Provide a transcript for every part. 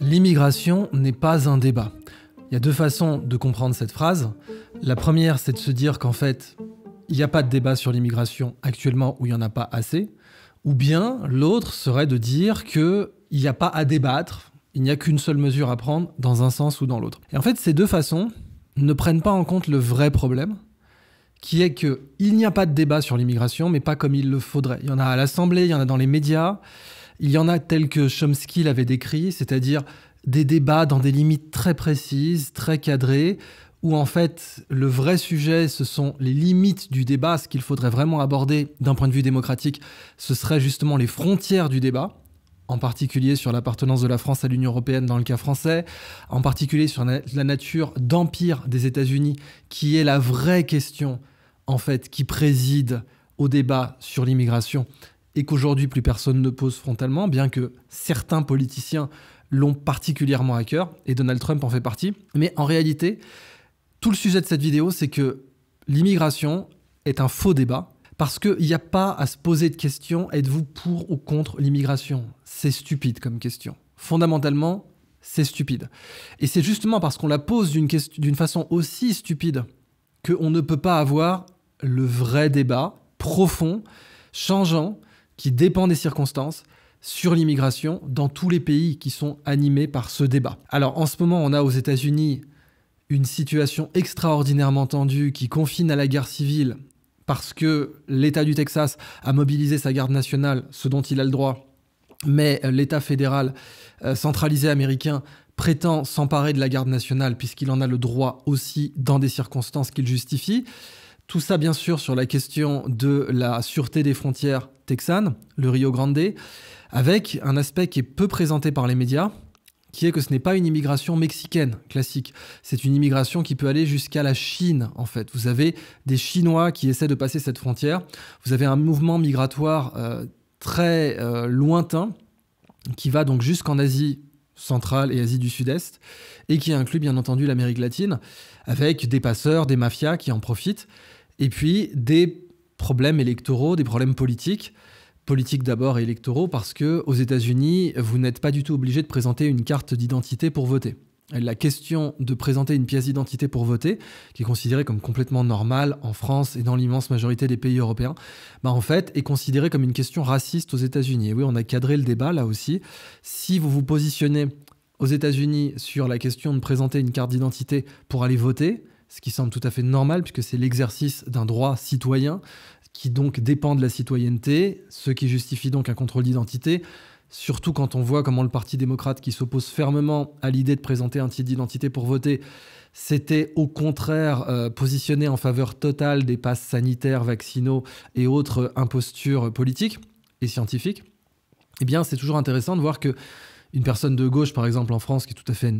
L'immigration n'est pas un débat. Il y a deux façons de comprendre cette phrase. La première, c'est de se dire qu'en fait, il n'y a pas de débat sur l'immigration actuellement où il n'y en a pas assez. Ou bien l'autre serait de dire qu'il n'y a pas à débattre, il n'y a qu'une seule mesure à prendre dans un sens ou dans l'autre. Et en fait, ces deux façons ne prennent pas en compte le vrai problème, qui est qu'il n'y a pas de débat sur l'immigration, mais pas comme il le faudrait. Il y en a à l'Assemblée, il y en a dans les médias, il y en a tels que Chomsky l'avait décrit, c'est-à-dire des débats dans des limites très précises, très cadrées, où en fait le vrai sujet, ce sont les limites du débat, ce qu'il faudrait vraiment aborder d'un point de vue démocratique, ce serait justement les frontières du débat, en particulier sur l'appartenance de la France à l'Union européenne dans le cas français, en particulier sur la nature d'empire des États-Unis, qui est la vraie question en fait qui préside au débat sur l'immigration et qu'aujourd'hui plus personne ne pose frontalement, bien que certains politiciens l'ont particulièrement à cœur, et Donald Trump en fait partie. Mais en réalité, tout le sujet de cette vidéo, c'est que l'immigration est un faux débat, parce qu'il n'y a pas à se poser de question êtes-vous pour ou contre l'immigration C'est stupide comme question. Fondamentalement, c'est stupide. Et c'est justement parce qu'on la pose d'une façon aussi stupide qu'on ne peut pas avoir le vrai débat profond, changeant, qui dépend des circonstances sur l'immigration dans tous les pays qui sont animés par ce débat. Alors en ce moment, on a aux États-Unis une situation extraordinairement tendue qui confine à la guerre civile parce que l'État du Texas a mobilisé sa garde nationale, ce dont il a le droit, mais l'État fédéral euh, centralisé américain prétend s'emparer de la garde nationale puisqu'il en a le droit aussi dans des circonstances qu'il justifie. Tout ça, bien sûr, sur la question de la sûreté des frontières texanes, le Rio Grande, avec un aspect qui est peu présenté par les médias, qui est que ce n'est pas une immigration mexicaine classique. C'est une immigration qui peut aller jusqu'à la Chine, en fait. Vous avez des Chinois qui essaient de passer cette frontière. Vous avez un mouvement migratoire euh, très euh, lointain qui va donc jusqu'en Asie centrale et Asie du Sud-Est, et qui inclut bien entendu l'Amérique latine, avec des passeurs, des mafias qui en profitent et puis des problèmes électoraux, des problèmes politiques politiques d'abord et électoraux parce que aux États-Unis, vous n'êtes pas du tout obligé de présenter une carte d'identité pour voter. La question de présenter une pièce d'identité pour voter, qui est considérée comme complètement normale en France et dans l'immense majorité des pays européens, bah en fait est considérée comme une question raciste aux États-Unis. Et oui, on a cadré le débat là aussi. Si vous vous positionnez aux États-Unis sur la question de présenter une carte d'identité pour aller voter, ce qui semble tout à fait normal puisque c'est l'exercice d'un droit citoyen qui donc dépend de la citoyenneté, ce qui justifie donc un contrôle d'identité, surtout quand on voit comment le Parti démocrate qui s'oppose fermement à l'idée de présenter un titre d'identité pour voter s'était au contraire euh, positionné en faveur totale des passes sanitaires, vaccinaux et autres impostures politiques et scientifiques. Eh bien, c'est toujours intéressant de voir que une personne de gauche, par exemple, en France, qui est tout à fait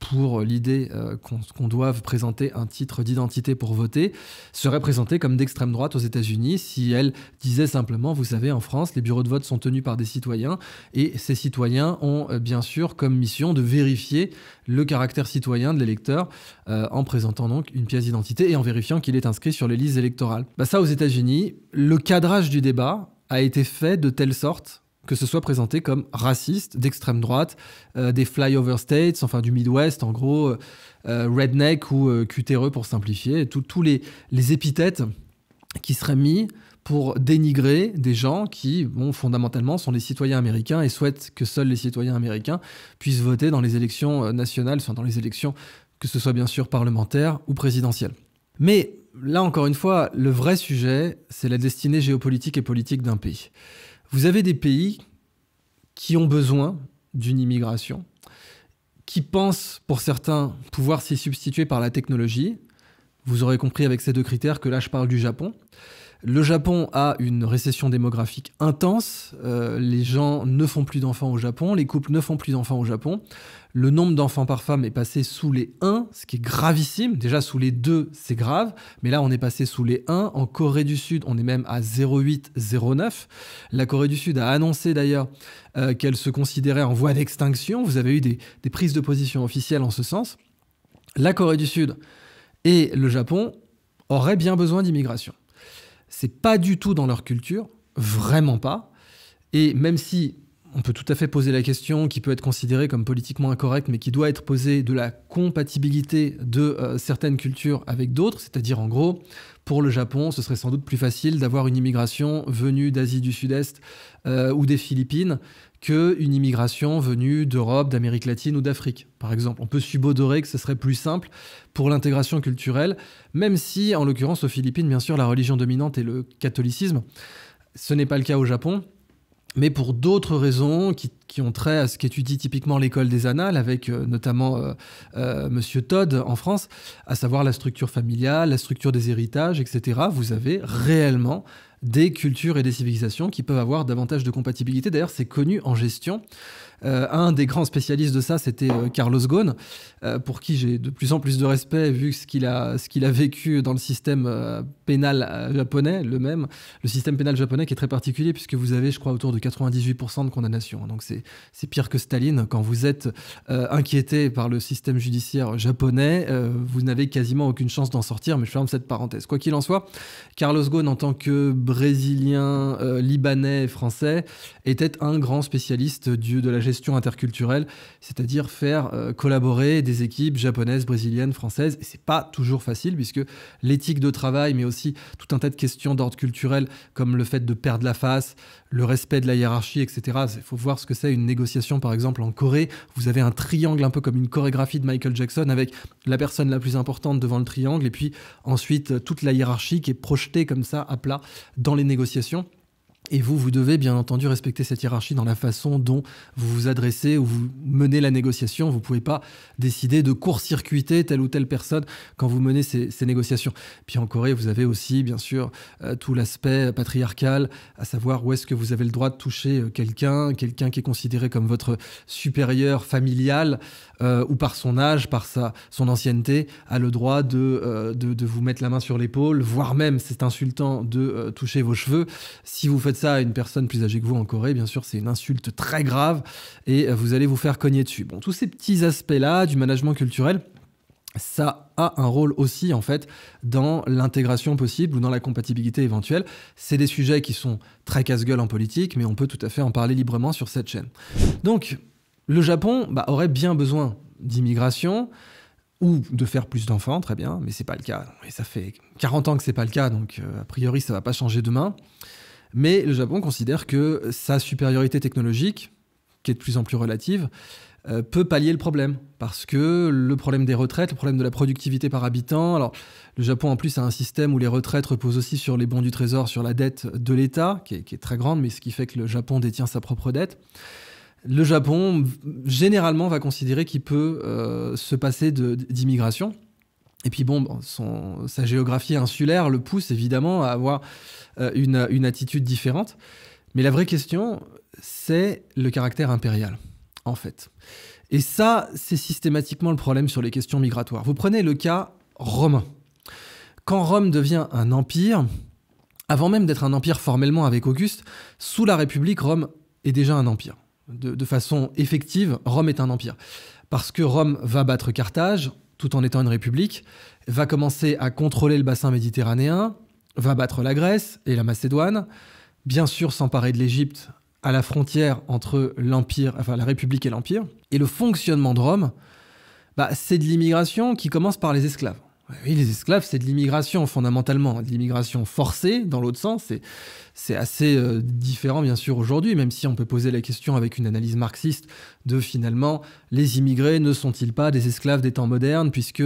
pour l'idée euh, qu'on doive présenter un titre d'identité pour voter, serait présentée comme d'extrême droite aux États-Unis si elle disait simplement, vous savez, en France, les bureaux de vote sont tenus par des citoyens et ces citoyens ont euh, bien sûr comme mission de vérifier le caractère citoyen de l'électeur euh, en présentant donc une pièce d'identité et en vérifiant qu'il est inscrit sur les listes électorales. Bah, ça, aux États-Unis, le cadrage du débat a été fait de telle sorte que ce soit présenté comme raciste, d'extrême droite, euh, des flyover states, enfin du Midwest, en gros, euh, euh, redneck ou cutéreux pour simplifier, tous les, épithètes qui seraient mis pour dénigrer des gens qui, bon, fondamentalement, sont des citoyens américains et souhaitent que seuls les citoyens américains puissent voter dans les élections nationales, soit dans les élections que ce soit bien sûr parlementaires ou présidentielles. Mais là encore une fois, le vrai sujet, c'est la destinée géopolitique et politique d'un pays. Vous avez des pays qui ont besoin d'une immigration, qui pensent, pour certains, pouvoir s'y substituer par la technologie. Vous aurez compris avec ces deux critères que là, je parle du Japon. Le Japon a une récession démographique intense, euh, les gens ne font plus d'enfants au Japon, les couples ne font plus d'enfants au Japon, le nombre d'enfants par femme est passé sous les 1, ce qui est gravissime. Déjà, sous les 2, c'est grave. Mais là, on est passé sous les 1. En Corée du Sud, on est même à 0,8, 0,9. La Corée du Sud a annoncé d'ailleurs euh, qu'elle se considérait en voie d'extinction. Vous avez eu des, des prises de position officielles en ce sens. La Corée du Sud et le Japon auraient bien besoin d'immigration. C'est pas du tout dans leur culture, vraiment pas. Et même si on peut tout à fait poser la question qui peut être considérée comme politiquement incorrecte, mais qui doit être posée de la compatibilité de euh, certaines cultures avec d'autres, c'est-à-dire en gros, pour le Japon, ce serait sans doute plus facile d'avoir une immigration venue d'Asie du Sud-Est euh, ou des Philippines qu'une immigration venue d'Europe, d'Amérique latine ou d'Afrique, par exemple. On peut subodorer que ce serait plus simple pour l'intégration culturelle, même si, en l'occurrence, aux Philippines, bien sûr, la religion dominante est le catholicisme. Ce n'est pas le cas au Japon mais pour d'autres raisons qui, ont trait à ce qu'étudie typiquement l'école des annales, avec euh, notamment M. Euh, euh, Monsieur Todd en France, à savoir la structure familiale, la structure des héritages, etc. Vous avez réellement des cultures et des civilisations qui peuvent avoir davantage de compatibilité. D'ailleurs, c'est connu en gestion. Euh, un des grands spécialistes de ça, c'était euh, Carlos Ghosn, euh, pour qui j'ai de plus en plus de respect vu ce qu'il a, ce qu'il a vécu dans le système pénal japonais, le même. Le système pénal japonais qui est très particulier puisque vous avez, je crois, autour de 98% de condamnation. Donc c'est, pire que Staline. Quand vous êtes inquiété par le système judiciaire japonais, vous n'avez quasiment aucune chance d'en sortir, mais je ferme cette parenthèse. Quoi qu'il en soit, Carlos Ghosn, en tant que Brésilien, Libanais, Français, était un grand spécialiste du, de la gestion interculturelle, c'est-à-dire faire euh, collaborer des équipes japonaises, brésiliennes, françaises. Et c'est pas toujours facile puisque l'éthique de travail, mais aussi tout un tas de questions d'ordre culturel comme le fait de perdre la face, le respect de la hiérarchie, etc. Il faut voir ce que c'est une négociation, par exemple, en Corée. Vous avez un triangle un peu comme une chorégraphie de Michael Jackson avec la personne la plus importante devant le triangle et puis ensuite toute la hiérarchie qui est projetée comme ça à plat dans les négociations. Et vous, vous devez bien entendu respecter cette hiérarchie dans la façon dont vous vous adressez ou vous menez la négociation. Vous ne pouvez pas décider de court-circuiter telle ou telle personne quand vous menez ces, négociations. Puis en Corée, vous avez aussi, bien sûr, euh, tout l'aspect patriarcal, à savoir où est-ce que vous avez le droit de toucher euh, quelqu'un, quelqu'un qui est considéré comme votre supérieur familial euh, ou par son âge, par sa, son ancienneté, a le droit de, de, de vous mettre la main sur l'épaule, voire même, c'est insultant, de toucher vos cheveux. Si vous faites ça à une personne plus âgée que vous en Corée, bien sûr, c'est une insulte très grave et euh, vous allez vous faire cogner dessus. Bon, tous ces petits aspects-là du management culturel, ça a un rôle aussi en fait dans l'intégration possible ou dans la compatibilité éventuelle. C'est des sujets qui sont très casse-gueule en politique, mais on peut tout à fait en parler librement sur cette chaîne. Donc, le Japon bah, aurait bien besoin d'immigration ou de faire plus d'enfants, très bien, mais c'est pas le cas. Et ça fait 40 ans que c'est pas le cas, donc euh, a priori ça va pas changer demain. Mais le Japon considère que sa supériorité technologique, qui est de plus en plus relative, euh, peut pallier le problème. Parce que le problème des retraites, le problème de la productivité par habitant, alors le Japon en plus a un système où les retraites reposent aussi sur les bons du trésor, sur la dette de l'État, qui, est très grande, mais ce qui fait que le Japon détient sa propre dette. Le Japon, généralement, va considérer qu'il peut euh, se passer d'immigration. Et puis bon, sa géographie insulaire le pousse évidemment à avoir euh, une, attitude différente. Mais la vraie question, c'est le caractère impérial, en fait. Et ça, c'est systématiquement le problème sur les questions migratoires. Vous prenez le cas romain. Quand Rome devient un empire, avant même d'être un empire formellement avec Auguste, sous la République, Rome est déjà un empire. de, façon effective, Rome est un empire. Parce que Rome va battre Carthage, tout en étant une république, va commencer à contrôler le bassin méditerranéen, va battre la Grèce et la Macédoine, bien sûr s'emparer de l'Égypte à la frontière entre l'Empire, enfin la République et l'Empire. Et le fonctionnement de Rome, bah, c'est de l'immigration qui commence par les esclaves. Oui, les esclaves, c'est de l'immigration fondamentalement, de l'immigration forcée dans l'autre sens. C'est assez euh, différent bien sûr aujourd'hui, même si on peut poser la question avec une analyse marxiste de finalement, les immigrés ne sont-ils pas des esclaves des temps modernes puisque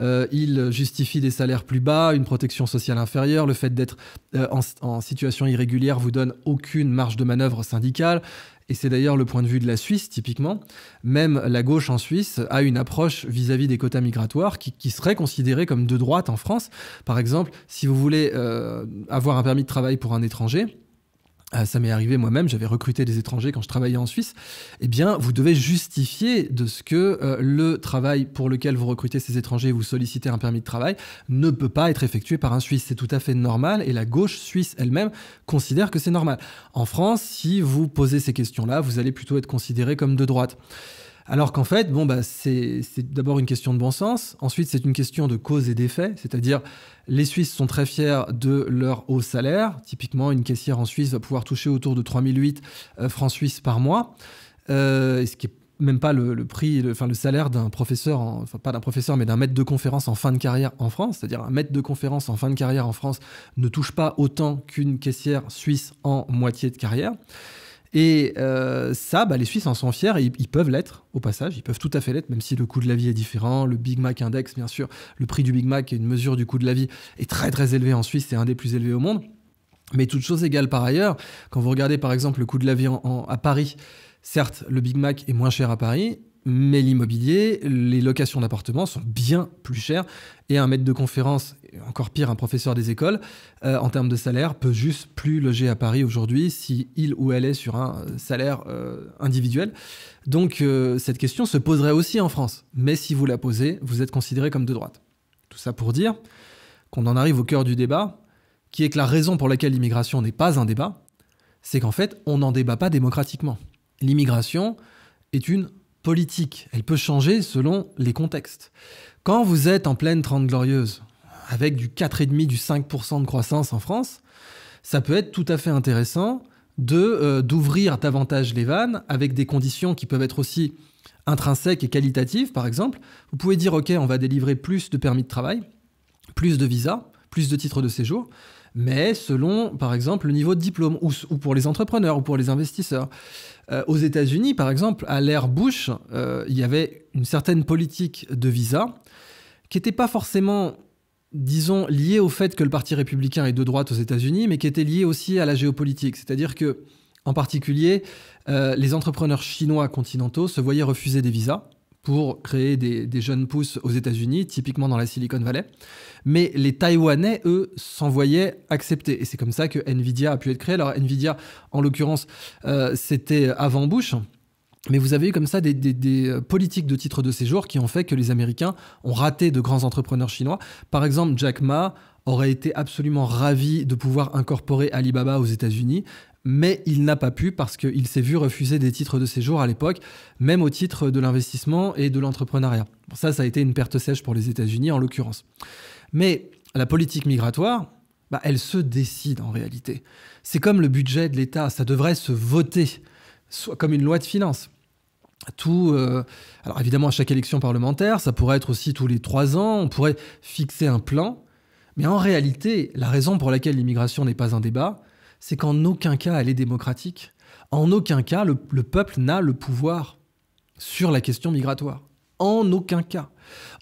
euh, ils justifient des salaires plus bas, une protection sociale inférieure, le fait d'être euh, en, en situation irrégulière vous donne aucune marge de manœuvre syndicale. Et c'est d'ailleurs le point de vue de la Suisse, typiquement. Même la gauche en Suisse a une approche vis-à-vis des quotas migratoires qui, serait considérée comme de droite en France. Par exemple, si vous voulez euh, avoir un permis de travail pour un étranger, ah, ça m'est arrivé moi-même, j'avais recruté des étrangers quand je travaillais en Suisse, eh bien, vous devez justifier de ce que euh, le travail pour lequel vous recrutez ces étrangers et vous sollicitez un permis de travail ne peut pas être effectué par un Suisse. C'est tout à fait normal et la gauche suisse elle-même considère que c'est normal. En France, si vous posez ces questions-là, vous allez plutôt être considéré comme de droite. Alors qu'en fait, bon, bah, c'est d'abord une question de bon sens, ensuite c'est une question de cause et d'effet, c'est-à-dire les Suisses sont très fiers de leur haut salaire, typiquement une caissière en Suisse va pouvoir toucher autour de 3008 euh, francs suisses par mois, euh, ce qui est même pas le, prix, le, enfin le salaire d'un professeur, enfin pas d'un professeur, mais d'un maître de conférence en fin de carrière en France. C'est-à-dire un maître de conférence en fin de carrière en France ne touche pas autant qu'une caissière suisse en moitié de carrière. Et euh, ça, bah, les Suisses en sont fiers et ils, peuvent l'être, au passage. Ils peuvent tout à fait l'être, même si le coût de la vie est différent. Le Big Mac Index, bien sûr, le prix du Big Mac et une mesure du coût de la vie, est très très élevé en Suisse. C'est un des plus élevés au monde. Mais toute chose égale par ailleurs, quand vous regardez par exemple le coût de la vie à Paris, certes, le Big Mac est moins cher à Paris, mais l'immobilier, les locations d'appartements sont bien plus chères et un maître de conférence, encore pire, un professeur des écoles, euh, en termes de salaire, peut juste plus loger à Paris aujourd'hui si il ou elle est sur un euh, salaire euh, individuel. Donc cette question se poserait aussi en France. Mais si vous la posez, vous êtes considéré comme de droite. Tout ça pour dire qu'on en arrive au cœur du débat, qui est que la raison pour laquelle l'immigration n'est pas un débat, c'est qu'en fait, on n'en débat pas démocratiquement. L'immigration est une politique. Elle peut changer selon les contextes. Quand vous êtes en pleine 30 glorieuse, avec du 4,5, du 5% de croissance en France, ça peut être tout à fait intéressant de euh, d'ouvrir davantage les vannes avec des conditions qui peuvent être aussi intrinsèques et qualitatives, par exemple. Vous pouvez dire, OK, on va délivrer plus de permis de travail, plus de visas, plus de titres de séjour, mais selon, par exemple, le niveau de diplôme, ou, pour les entrepreneurs, ou pour les investisseurs. Euh, aux États-Unis, par exemple, à l'ère Bush, euh, il y avait une certaine politique de visa qui n'était pas forcément disons, liée au fait que le Parti républicain est de droite aux États-Unis, mais qui était liée aussi à la géopolitique. C'est-à-dire que, en particulier, euh, les entrepreneurs chinois continentaux se voyaient refuser des visas pour créer des, jeunes pousses aux États-Unis, typiquement dans la Silicon Valley. Mais les Taïwanais, eux, s'envoyaient accepter. Et c'est comme ça que Nvidia a pu être créée. Alors Nvidia, en l'occurrence, euh, c'était avant Bush. Mais vous avez eu comme ça des, des, politiques de titre de séjour qui ont fait que les Américains ont raté de grands entrepreneurs chinois. Par exemple, Jack Ma aurait été absolument ravi de pouvoir incorporer Alibaba aux États-Unis, mais il n'a pas pu parce qu'il s'est vu refuser des titres de séjour à l'époque, même au titre de l'investissement et de l'entrepreneuriat. ça, ça a été une perte sèche pour les États-Unis en l'occurrence. Mais la politique migratoire, bah, elle se décide en réalité. C'est comme le budget de l'État, ça devrait se voter, soit comme une loi de finances. Tout, euh, alors évidemment à chaque élection parlementaire, ça pourrait être aussi tous les trois ans, on pourrait fixer un plan, mais en réalité, la raison pour laquelle l'immigration n'est pas un débat, c'est qu'en aucun cas elle est démocratique. En aucun cas le, peuple n'a le pouvoir sur la question migratoire. En aucun cas.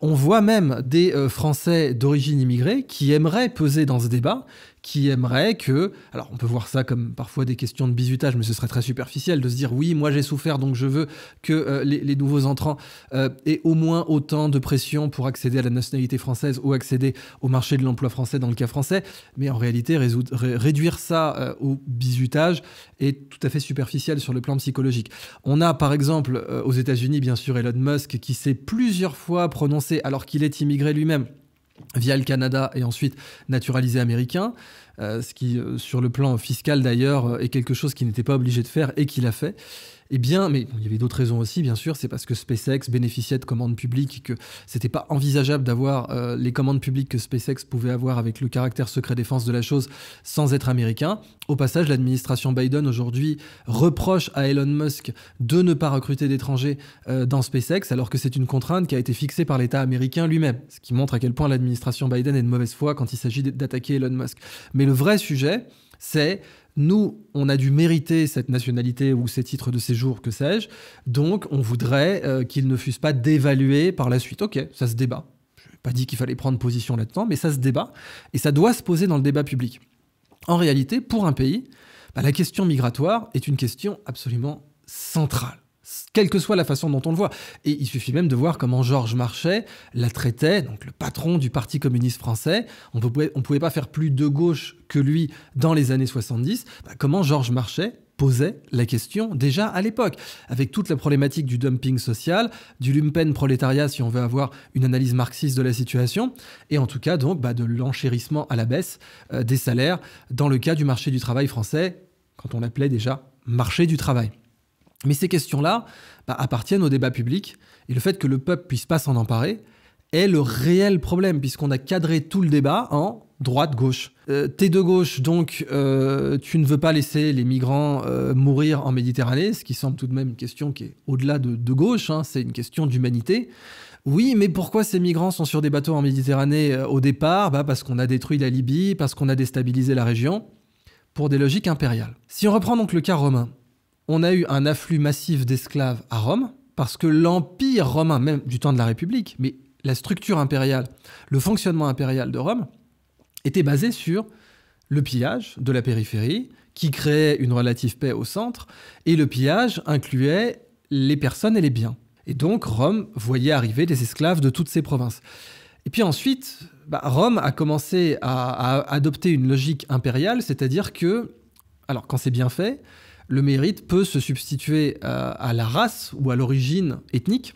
On voit même des euh, Français d'origine immigrée qui aimeraient peser dans ce débat, qui aimeraient que... Alors on peut voir ça comme parfois des questions de bizutage, mais ce serait très superficiel de se dire oui, moi j'ai souffert, donc je veux que euh, les, nouveaux entrants euh, aient au moins autant de pression pour accéder à la nationalité française ou accéder au marché de l'emploi français dans le cas français. Mais en réalité, réduire ça au bizutage est tout à fait superficiel sur le plan psychologique. On a par exemple aux États-Unis, bien sûr, Elon Musk qui s'est plusieurs fois prononcé alors qu'il est immigré lui-même via le Canada et ensuite naturalisé américain, euh, ce qui, euh, sur le plan fiscal d'ailleurs, euh, est quelque chose qu'il n'était pas obligé de faire et qu'il a fait. Eh bien, mais il y avait d'autres raisons aussi, bien sûr, c'est parce que SpaceX bénéficiait de commandes publiques et que c'était pas envisageable d'avoir euh, les commandes publiques que SpaceX pouvait avoir avec le caractère secret défense de la chose sans être américain. Au passage, l'administration Biden aujourd'hui reproche à Elon Musk de ne pas recruter d'étrangers euh, dans SpaceX alors que c'est une contrainte qui a été fixée par l'État américain lui-même, ce qui montre à quel point l'administration Biden est de mauvaise foi quand il s'agit d'attaquer Elon Musk. Mais le vrai sujet, c'est nous, on a dû mériter cette nationalité ou ces titres de séjour, que sais-je. Donc, on voudrait euh, qu'ils ne fussent pas dévalués par la suite. Ok, ça se débat. Je n'ai pas dit qu'il fallait prendre position là-dedans, mais ça se débat. Et ça doit se poser dans le débat public. En réalité, pour un pays, bah, la question migratoire est une question absolument centrale quelle que soit la façon dont on le voit. Et il suffit même de voir comment Georges Marchais la traitait, donc le patron du Parti communiste français. On ne pouvait, pas faire plus de gauche que lui dans les années 70. Bah, comment Georges Marchais posait la question déjà à l'époque, avec toute la problématique du dumping social, du lumpen prolétariat si on veut avoir une analyse marxiste de la situation, et en tout cas donc bah, de l'enchérissement à la baisse euh, des salaires dans le cas du marché du travail français, quand on l'appelait déjà marché du travail. Mais ces questions-là bah, appartiennent au débat public et le fait que le peuple puisse pas s'en emparer est le réel problème puisqu'on a cadré tout le débat en droite-gauche. Euh, t'es de gauche, donc euh, tu ne veux pas laisser les migrants euh, mourir en Méditerranée, ce qui semble tout de même une question qui est au-delà de, gauche, hein, c'est une question d'humanité. Oui, mais pourquoi ces migrants sont sur des bateaux en Méditerranée au départ bah, Parce qu'on a détruit la Libye, parce qu'on a déstabilisé la région, pour des logiques impériales. Si on reprend donc le cas romain, on a eu un afflux massif d'esclaves à Rome, parce que l'Empire romain, même du temps de la République, mais la structure impériale, le fonctionnement impérial de Rome, était basé sur le pillage de la périphérie, qui créait une relative paix au centre, et le pillage incluait les personnes et les biens. Et donc Rome voyait arriver des esclaves de toutes ses provinces. Et puis ensuite, bah, Rome a commencé à, adopter une logique impériale, c'est-à-dire que, alors quand c'est bien fait, le mérite peut se substituer euh, à, la race ou à l'origine ethnique.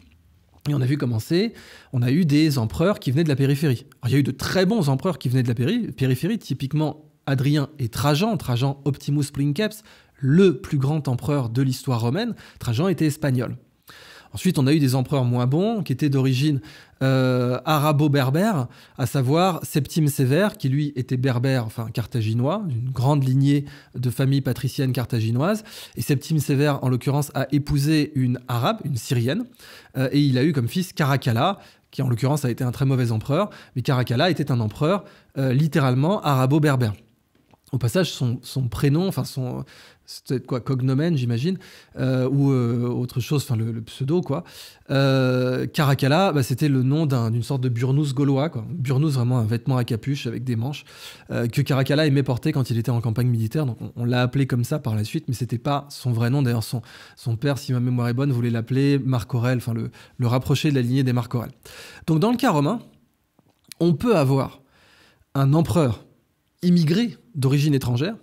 Et on a vu commencer, on a eu des empereurs qui venaient de la périphérie. il y a eu de très bons empereurs qui venaient de la périphérie, typiquement Adrien et Trajan, Trajan Optimus Princeps, le plus grand empereur de l'histoire romaine. Trajan était espagnol. Ensuite, on a eu des empereurs moins bons qui étaient d'origine euh, arabo-berbère, à savoir Septime Sévère, qui lui était berbère, enfin carthaginois, d'une grande lignée de famille patricienne carthaginoise. Et Septime Sévère, en l'occurrence, a épousé une arabe, une syrienne, euh, et il a eu comme fils Caracalla, qui en l'occurrence a été un très mauvais empereur, mais Caracalla était un empereur euh, littéralement arabo-berbère. Au passage, son, son prénom, enfin son, c'était quoi cognomen j'imagine euh, ou euh, autre chose enfin le, pseudo quoi euh, Caracalla bah, c'était le nom d'une sorte de burnous gaulois quoi burnous vraiment un vêtement à capuche avec des manches que Caracalla aimait porter quand il était en campagne militaire donc on, l'a appelé comme ça par la suite mais c'était pas son vrai nom d'ailleurs son, son père si ma mémoire est bonne voulait l'appeler Marc Aurel enfin le, le rapprocher de la lignée des Marc Aurel donc dans le cas romain on peut avoir un empereur immigré d'origine étrangère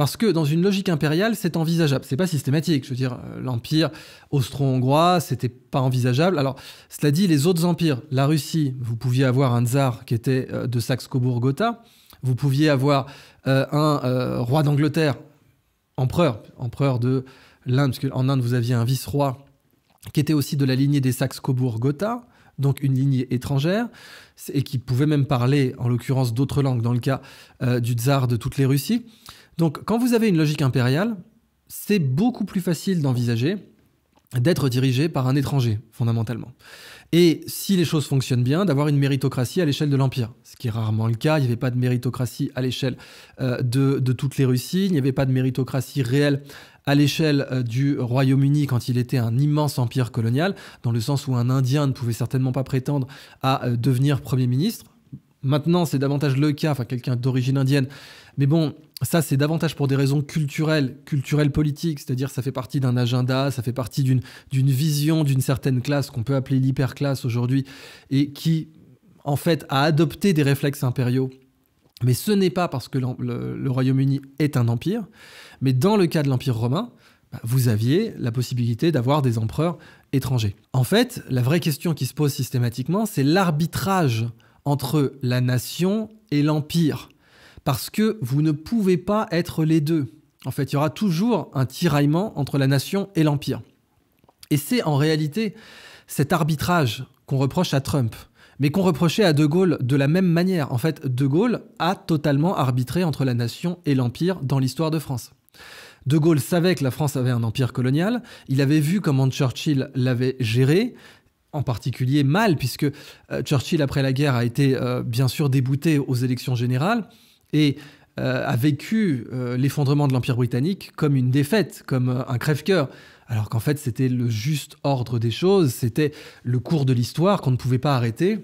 parce que dans une logique impériale, c'est envisageable. C'est pas systématique. Je veux dire, euh, l'Empire austro-hongrois, c'était pas envisageable. Alors, cela dit, les autres empires, la Russie, vous pouviez avoir un tsar qui était euh, de Saxe-Cobourg-Gotha. Vous pouviez avoir euh, un roi d'Angleterre, empereur, empereur de l'Inde, parce qu'en Inde, vous aviez un vice-roi qui était aussi de la lignée des Saxe-Cobourg-Gotha, donc une lignée étrangère, et qui pouvait même parler, en l'occurrence, d'autres langues, dans le cas du tsar de toutes les Russies. Donc quand vous avez une logique impériale, c'est beaucoup plus facile d'envisager d'être dirigé par un étranger, fondamentalement. Et si les choses fonctionnent bien, d'avoir une méritocratie à l'échelle de l'Empire, ce qui est rarement le cas, il n'y avait pas de méritocratie à l'échelle euh, de, toutes les Russies, il n'y avait pas de méritocratie réelle à l'échelle euh, du Royaume-Uni quand il était un immense empire colonial, dans le sens où un Indien ne pouvait certainement pas prétendre à euh, devenir Premier ministre. Maintenant, c'est davantage le cas, enfin quelqu'un d'origine indienne. Mais bon, ça, c'est davantage pour des raisons culturelles, culturelles politiques, c'est-à-dire ça fait partie d'un agenda, ça fait partie d'une vision d'une certaine classe qu'on peut appeler l'hyperclasse aujourd'hui, et qui, en fait, a adopté des réflexes impériaux. Mais ce n'est pas parce que le, le Royaume-Uni est un empire, mais dans le cas de l'Empire romain, bah, vous aviez la possibilité d'avoir des empereurs étrangers. En fait, la vraie question qui se pose systématiquement, c'est l'arbitrage entre la nation et l'empire. Parce que vous ne pouvez pas être les deux. En fait, il y aura toujours un tiraillement entre la nation et l'empire. Et c'est en réalité cet arbitrage qu'on reproche à Trump, mais qu'on reprochait à De Gaulle de la même manière. En fait, De Gaulle a totalement arbitré entre la nation et l'empire dans l'histoire de France. De Gaulle savait que la France avait un empire colonial, il avait vu comment Churchill l'avait géré, en particulier mal, puisque euh, Churchill, après la guerre, a été euh, bien sûr débouté aux élections générales et euh, a vécu l'effondrement de l'Empire britannique comme une défaite, comme un crève-cœur. Alors qu'en fait, c'était le juste ordre des choses, c'était le cours de l'histoire qu'on ne pouvait pas arrêter.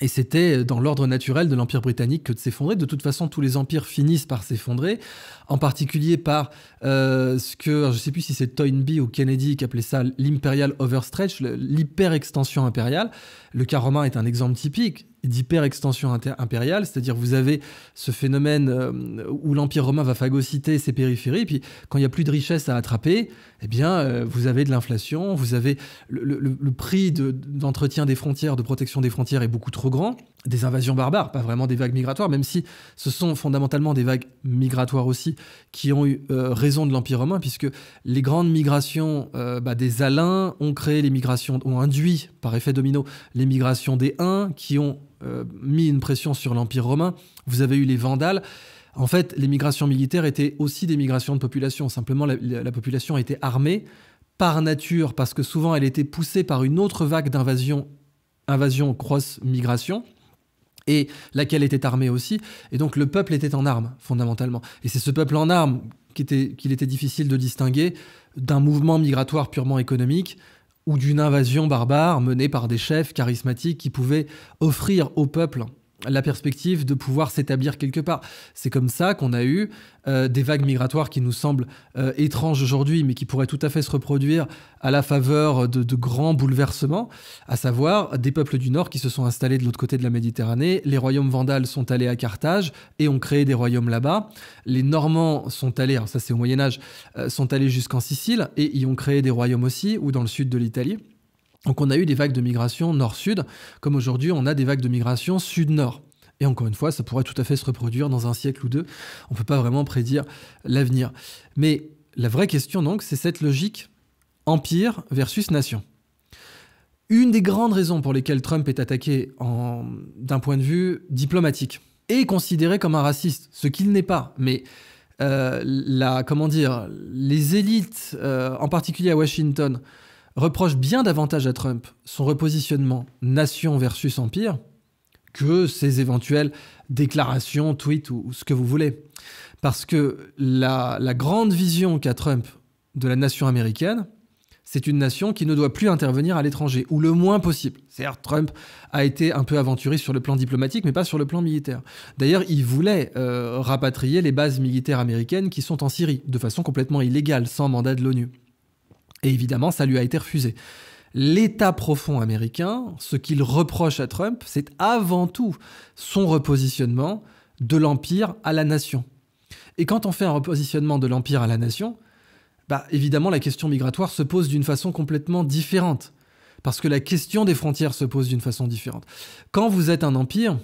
Et c'était dans l'ordre naturel de l'Empire britannique que de s'effondrer. De toute façon, tous les empires finissent par s'effondrer, en particulier par euh, ce que, je ne sais plus si c'est Toynbee ou Kennedy qui appelait ça l'impérial overstretch, l'hyper-extension impériale. Le cas romain est un exemple typique d'hyper-extension impériale, c'est-à-dire vous avez ce phénomène euh, où l'Empire romain va phagocyter ses périphéries, puis quand il n'y a plus de richesse à attraper, eh bien euh, vous avez de l'inflation, vous avez le, prix d'entretien des frontières, de protection des frontières est beaucoup trop grand, des invasions barbares, pas vraiment des vagues migratoires, même si ce sont fondamentalement des vagues migratoires aussi qui ont eu euh, raison de l'Empire romain, puisque les grandes migrations euh, bah, des Alains ont créé les migrations, ont induit par effet domino les migrations des Huns qui ont euh, mis une pression sur l'Empire romain. Vous avez eu les Vandales. En fait, les migrations militaires étaient aussi des migrations de population. Simplement, la, la population était armée par nature, parce que souvent elle était poussée par une autre vague d'invasion, invasion cross-migration et laquelle était armée aussi. Et donc le peuple était en armes, fondamentalement. Et c'est ce peuple en armes qu'il était, difficile de distinguer d'un mouvement migratoire purement économique ou d'une invasion barbare menée par des chefs charismatiques qui pouvaient offrir au peuple la perspective de pouvoir s'établir quelque part. C'est comme ça qu'on a eu euh, des vagues migratoires qui nous semblent euh, étranges aujourd'hui, mais qui pourraient tout à fait se reproduire à la faveur de, grands bouleversements, à savoir des peuples du Nord qui se sont installés de l'autre côté de la Méditerranée, les royaumes vandales sont allés à Carthage et ont créé des royaumes là-bas, les Normands sont allés, ça c'est au Moyen Âge, euh, sont allés jusqu'en Sicile et y ont créé des royaumes aussi, ou dans le sud de l'Italie. Donc on a eu des vagues de migration nord-sud, comme aujourd'hui on a des vagues de migration sud-nord. Et encore une fois, ça pourrait tout à fait se reproduire dans un siècle ou deux. On ne peut pas vraiment prédire l'avenir. Mais la vraie question, donc, c'est cette logique empire versus nation. Une des grandes raisons pour lesquelles Trump est attaqué d'un point de vue diplomatique et considéré comme un raciste, ce qu'il n'est pas. Mais euh, la, comment dire, les élites, euh, en particulier à Washington, reproche bien davantage à Trump son repositionnement nation versus empire que ses éventuelles déclarations, tweets ou, ce que vous voulez. Parce que la, grande vision qu'a Trump de la nation américaine, c'est une nation qui ne doit plus intervenir à l'étranger, ou le moins possible. Certes, Trump a été un peu aventuré sur le plan diplomatique, mais pas sur le plan militaire. D'ailleurs, il voulait euh, rapatrier les bases militaires américaines qui sont en Syrie, de façon complètement illégale, sans mandat de l'ONU. Et évidemment, ça lui a été refusé. L'État profond américain, ce qu'il reproche à Trump, c'est avant tout son repositionnement de l'Empire à la nation. Et quand on fait un repositionnement de l'Empire à la nation, bah, évidemment, la question migratoire se pose d'une façon complètement différente. Parce que la question des frontières se pose d'une façon différente. Quand vous êtes un empire,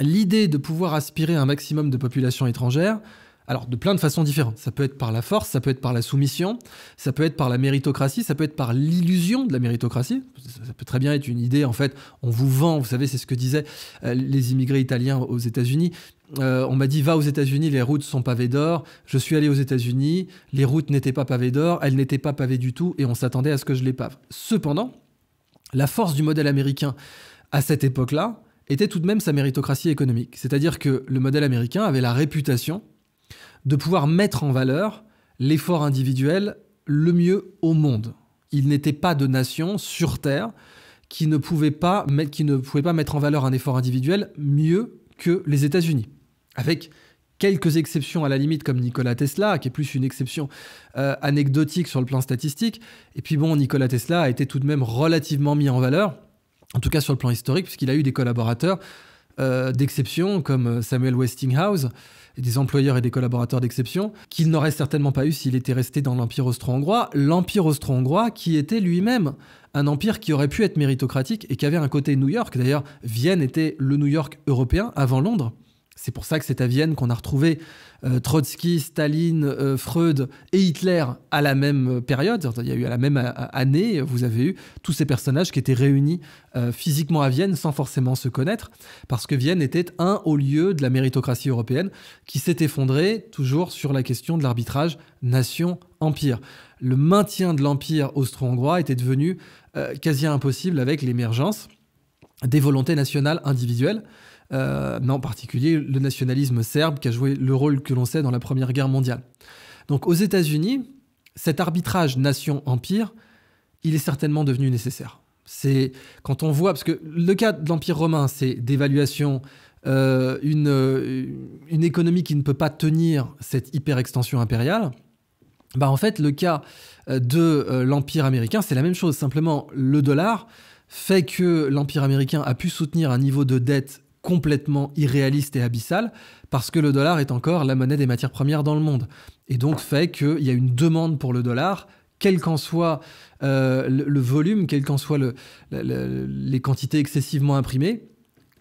l'idée de pouvoir aspirer un maximum de population étrangère, alors de plein de façons différentes. Ça peut être par la force, ça peut être par la soumission, ça peut être par la méritocratie, ça peut être par l'illusion de la méritocratie. Ça peut très bien être une idée, en fait, on vous vend, vous savez, c'est ce que disaient euh, les immigrés italiens aux États-Unis. Euh, on m'a dit va aux États-Unis, les routes sont pavées d'or. Je suis allé aux États-Unis, les routes n'étaient pas pavées d'or, elles n'étaient pas pavées du tout, et on s'attendait à ce que je les pave. Cependant, la force du modèle américain à cette époque-là était tout de même sa méritocratie économique. C'est-à-dire que le modèle américain avait la réputation de pouvoir mettre en valeur l'effort individuel le mieux au monde. Il n'était pas de nation sur Terre qui ne pouvait pas, qui ne pouvait pas mettre en valeur un effort individuel mieux que les États-Unis. Avec quelques exceptions à la limite comme Nikola Tesla, qui est plus une exception euh, anecdotique sur le plan statistique. Et puis bon, Nikola Tesla a été tout de même relativement mis en valeur, en tout cas sur le plan historique, puisqu'il a eu des collaborateurs euh, d'exception comme euh, Samuel Westinghouse, des employeurs et des collaborateurs d'exception, qu'il n'aurait certainement pas eu s'il était resté dans l'Empire austro-hongrois, l'Empire austro-hongrois qui était lui-même un empire qui aurait pu être méritocratique et qui avait un côté New York. D'ailleurs, Vienne était le New York européen avant Londres. C'est pour ça que c'est à Vienne qu'on a retrouvé euh, Trotsky, Staline, euh, Freud et Hitler à la même euh, période. Il y a eu à la même année, vous avez eu tous ces personnages qui étaient réunis physiquement à Vienne sans forcément se connaître, parce que Vienne était un haut lieu de la méritocratie européenne qui s'est effondrée toujours sur la question de l'arbitrage nation-empire. Le maintien de l'empire austro-hongrois était devenu quasi impossible avec l'émergence des volontés nationales individuelles. Euh, mais en particulier le nationalisme serbe qui a joué le rôle que l'on sait dans la Première Guerre mondiale. Donc aux États-Unis, cet arbitrage nation-empire, il est certainement devenu nécessaire. C'est quand on voit, parce que le cas de l'Empire romain, c'est d'évaluation, euh, une, euh, une économie qui ne peut pas tenir cette hyperextension impériale. Bah en fait, le cas de l'Empire américain, c'est la même chose. Simplement, le dollar fait que l'Empire américain a pu soutenir un niveau de dette complètement irréaliste et abyssal, parce que le dollar est encore la monnaie des matières premières dans le monde. Et donc fait qu'il y a une demande pour le dollar, quel qu'en soit euh, le, volume, quel qu'en soit les quantités excessivement imprimées,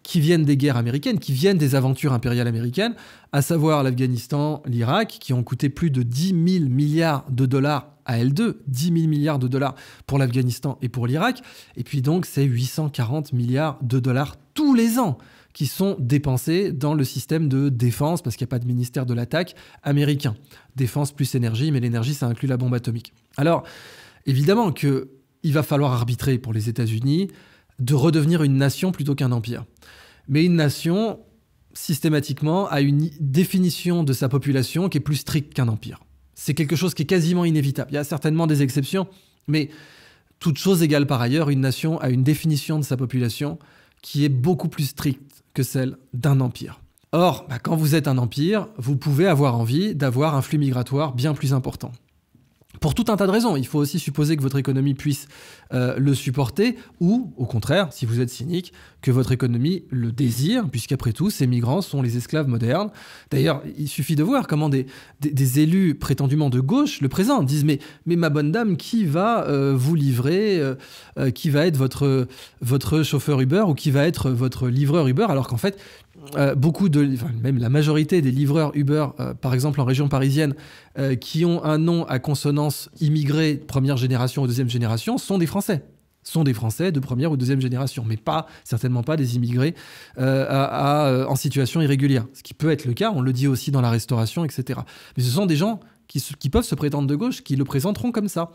qui viennent des guerres américaines, qui viennent des aventures impériales américaines, à savoir l'Afghanistan, l'Irak, qui ont coûté plus de 10 000 milliards de dollars à L2, 10 000 milliards de dollars pour l'Afghanistan et pour l'Irak, et puis donc c'est 840 milliards de dollars tous les ans qui sont dépensés dans le système de défense, parce qu'il n'y a pas de ministère de l'attaque américain. Défense plus énergie, mais l'énergie, ça inclut la bombe atomique. Alors, évidemment que il va falloir arbitrer pour les États-Unis de redevenir une nation plutôt qu'un empire. Mais une nation, systématiquement, a une définition de sa population qui est plus stricte qu'un empire. C'est quelque chose qui est quasiment inévitable. Il y a certainement des exceptions, mais toute chose égale par ailleurs, une nation a une définition de sa population qui est beaucoup plus stricte que celle d'un empire. Or, bah, quand vous êtes un empire, vous pouvez avoir envie d'avoir un flux migratoire bien plus important. Pour tout un tas de raisons. Il faut aussi supposer que votre économie puisse euh, le supporter ou, au contraire, si vous êtes cynique, que votre économie le désire, puisqu'après tout, ces migrants sont les esclaves modernes. D'ailleurs, il suffit de voir comment des, élus prétendument de gauche le présent, disent mais, ma bonne dame, qui va euh, vous livrer, euh, qui va être votre, votre chauffeur Uber ou qui va être votre livreur Uber, alors qu'en fait, euh, beaucoup de, même la majorité des livreurs Uber, euh, par exemple en région parisienne, euh, qui ont un nom à consonance immigrée première génération ou deuxième génération, sont des Français sont des Français de première ou deuxième génération, mais pas certainement pas des immigrés en situation irrégulière, ce qui peut être le cas, on le dit aussi dans la restauration, etc. Mais ce sont des gens qui peuvent se prétendre de gauche, qui le présenteront comme ça.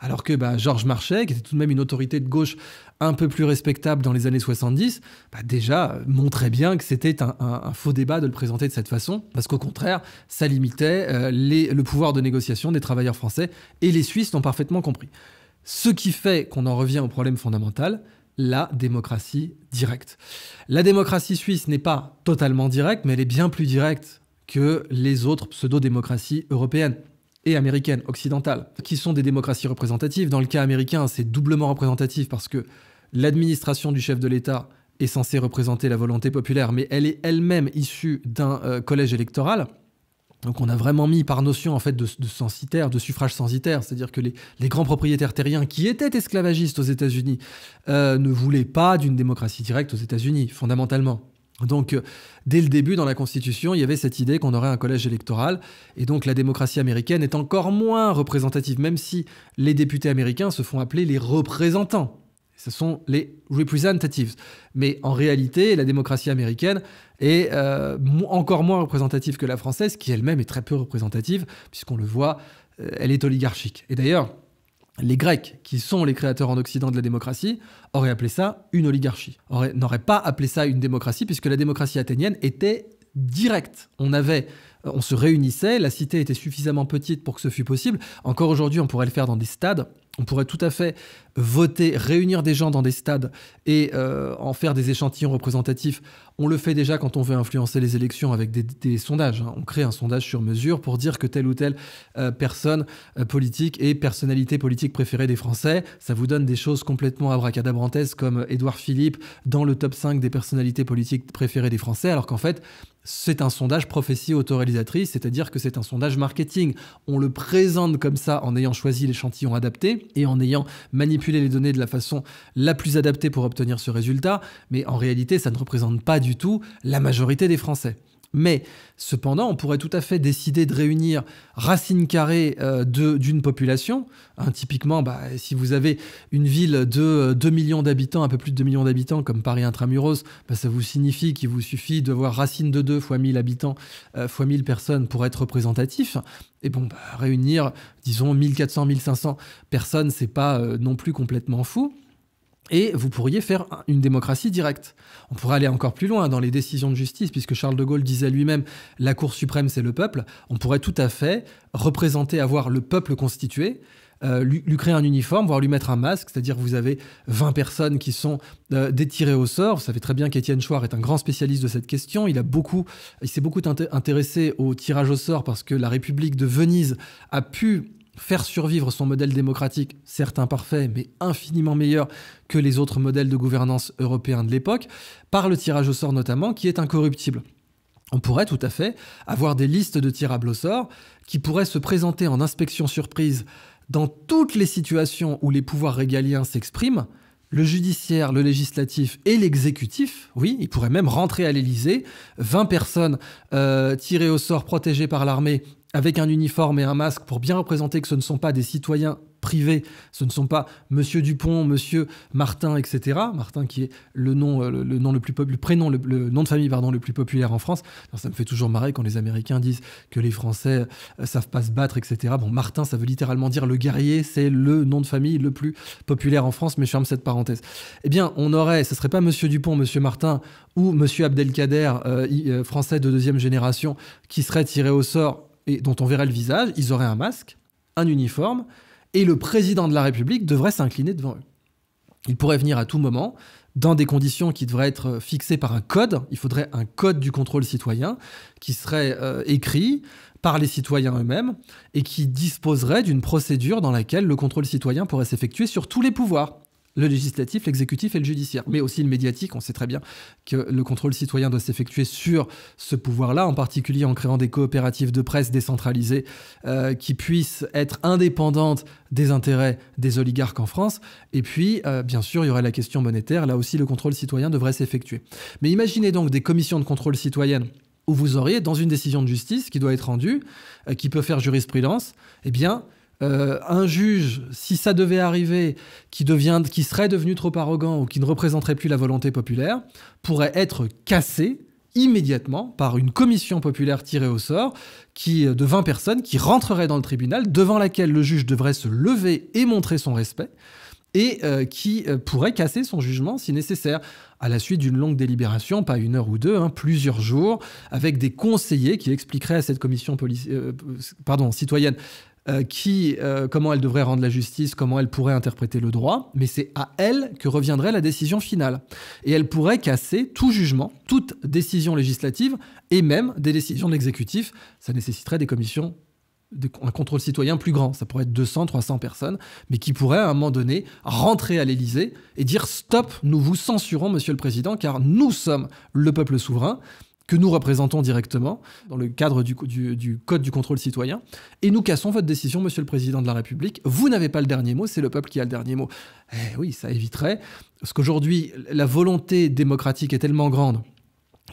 Alors que bah, Georges Marchais, qui était tout de même une autorité de gauche un peu plus respectable dans les années 70, bah, déjà euh, montrait bien que c'était un, faux débat de le présenter de cette façon, parce qu'au contraire, ça limitait euh, le pouvoir de négociation des travailleurs français, et les Suisses l'ont parfaitement compris. Ce qui fait qu'on en revient au problème fondamental, la démocratie directe. La démocratie suisse n'est pas totalement directe, mais elle est bien plus directe que les autres pseudo-démocraties européennes américaines, occidentales, qui sont des démocraties représentatives. Dans le cas américain, c'est doublement représentatif parce que l'administration du chef de l'État est censée représenter la volonté populaire, mais elle est elle-même issue d'un euh, collège électoral. Donc on a vraiment mis par notion en fait de, censitaire, de suffrage censitaire, c'est-à-dire que les, grands propriétaires terriens qui étaient esclavagistes aux États-Unis euh, ne voulaient pas d'une démocratie directe aux États-Unis, fondamentalement. Donc, euh, dès le début, dans la Constitution, il y avait cette idée qu'on aurait un collège électoral. Et donc, la démocratie américaine est encore moins représentative, même si les députés américains se font appeler les représentants. Ce sont les representatives. Mais en réalité, la démocratie américaine est euh, encore moins représentative que la française, qui elle-même est très peu représentative, puisqu'on le voit, euh, elle est oligarchique. Et d'ailleurs, les Grecs, qui sont les créateurs en Occident de la démocratie, auraient appelé ça une oligarchie. N'auraient pas appelé ça une démocratie, puisque la démocratie athénienne était directe. On avait euh, on se réunissait, la cité était suffisamment petite pour que ce fût possible. Encore aujourd'hui, on pourrait le faire dans des stades. On pourrait tout à fait voter, réunir des gens dans des stades et euh, en faire des échantillons représentatifs. On le fait déjà quand on veut influencer les élections avec des, sondages. Hein. On crée un sondage sur mesure pour dire que telle ou telle euh, personne euh, politique est personnalité politique préférée des Français. Ça vous donne des choses complètement abracadabrantes comme Édouard Philippe dans le top 5 des personnalités politiques préférées des Français, alors qu'en fait, c'est un sondage prophétie autoréalisatrice, c'est-à-dire que c'est un sondage marketing. On le présente comme ça en ayant choisi l'échantillon adapté et en ayant manipulé les données de la façon la plus adaptée pour obtenir ce résultat, mais en réalité, ça ne représente pas du tout la majorité des Français. Mais cependant, on pourrait tout à fait décider de réunir racine carrée euh, d'une population. Hein, typiquement, bah, si vous avez une ville de 2 euh, millions d'habitants, un peu plus de 2 millions d'habitants, comme Paris Intramuros, bah, ça vous signifie qu'il vous suffit de voir racine de 2 fois 1000 habitants, euh, fois 1000 personnes pour être représentatif. Et bon, bah, réunir, disons, 1400, 1500 personnes, c'est pas non plus complètement fou. Et vous pourriez faire une démocratie directe. On pourrait aller encore plus loin dans les décisions de justice, puisque Charles de Gaulle disait lui-même la Cour suprême, c'est le peuple. On pourrait tout à fait représenter, avoir le peuple constitué, euh, lui, créer un uniforme, voire lui mettre un masque, c'est-à-dire vous avez 20 personnes qui sont euh, détirées au sort. Vous savez très bien qu'Étienne Chouard est un grand spécialiste de cette question. Il a beaucoup, il s'est beaucoup intéressé au tirage au sort parce que la République de Venise a pu faire survivre son modèle démocratique, certes imparfait, mais infiniment meilleur que les autres modèles de gouvernance européens de l'époque, par le tirage au sort notamment, qui est incorruptible. On pourrait tout à fait avoir des listes de tirables au sort qui pourraient se présenter en inspection surprise dans toutes les situations où les pouvoirs régaliens s'expriment, le judiciaire, le législatif et l'exécutif, oui, ils pourraient même rentrer à l'Élysée, 20 personnes euh, tirées au sort protégées par l'armée avec un uniforme et un masque pour bien représenter que ce ne sont pas des citoyens privés, ce ne sont pas Monsieur Dupont, Monsieur Martin, etc. Martin qui est le nom euh, le, nom le plus prénom le, nom de famille pardon le plus populaire en France. ça me fait toujours marrer quand les Américains disent que les Français euh, savent pas se battre, etc. Bon Martin ça veut littéralement dire le guerrier, c'est le nom de famille le plus populaire en France. Mais je ferme cette parenthèse. Eh bien on aurait, ce serait pas Monsieur Dupont, Monsieur Martin ou Monsieur Abdelkader euh, français de deuxième génération qui serait tiré au sort et dont on verrait le visage, ils auraient un masque, un uniforme, et le président de la République devrait s'incliner devant eux. Il pourrait venir à tout moment, dans des conditions qui devraient être fixées par un code. Il faudrait un code du contrôle citoyen qui serait euh, écrit par les citoyens eux-mêmes et qui disposerait d'une procédure dans laquelle le contrôle citoyen pourrait s'effectuer sur tous les pouvoirs, le législatif, l'exécutif et le judiciaire, mais aussi le médiatique. On sait très bien que le contrôle citoyen doit s'effectuer sur ce pouvoir-là, en particulier en créant des coopératives de presse décentralisées euh, qui puissent être indépendantes des intérêts des oligarques en France. Et puis, euh, bien sûr, il y aurait la question monétaire. Là aussi, le contrôle citoyen devrait s'effectuer. Mais imaginez donc des commissions de contrôle citoyenne où vous auriez, dans une décision de justice qui doit être rendue, euh, qui peut faire jurisprudence, eh bien, euh, un juge, si ça devait arriver, qui, serait devenu trop arrogant ou qui ne représenterait plus la volonté populaire, pourrait être cassé immédiatement par une commission populaire tirée au sort qui, euh, de 20 personnes qui rentrerait dans le tribunal, devant laquelle le juge devrait se lever et montrer son respect, et euh, qui pourrait casser son jugement si nécessaire, à la suite d'une longue délibération, pas une heure ou deux, hein, plusieurs jours, avec des conseillers qui expliqueraient à cette commission citoyenne euh, qui, euh, comment elle devrait rendre la justice, comment elle pourrait interpréter le droit, mais c'est à elle que reviendrait la décision finale. Et elle pourrait casser tout jugement, toute décision législative et même des décisions de l'exécutif. Ça nécessiterait des commissions un contrôle citoyen plus grand, ça pourrait être 200, 300 personnes, mais qui pourraient à un moment donné rentrer à l'Élysée et dire stop, nous vous censurons, monsieur le président, car nous sommes le peuple souverain que nous représentons directement dans le cadre du, Code du contrôle citoyen, et nous cassons votre décision, Monsieur le Président de la République. Vous n'avez pas le dernier mot, c'est le peuple qui a le dernier mot. Eh oui, ça éviterait, parce qu'aujourd'hui, la volonté démocratique est tellement grande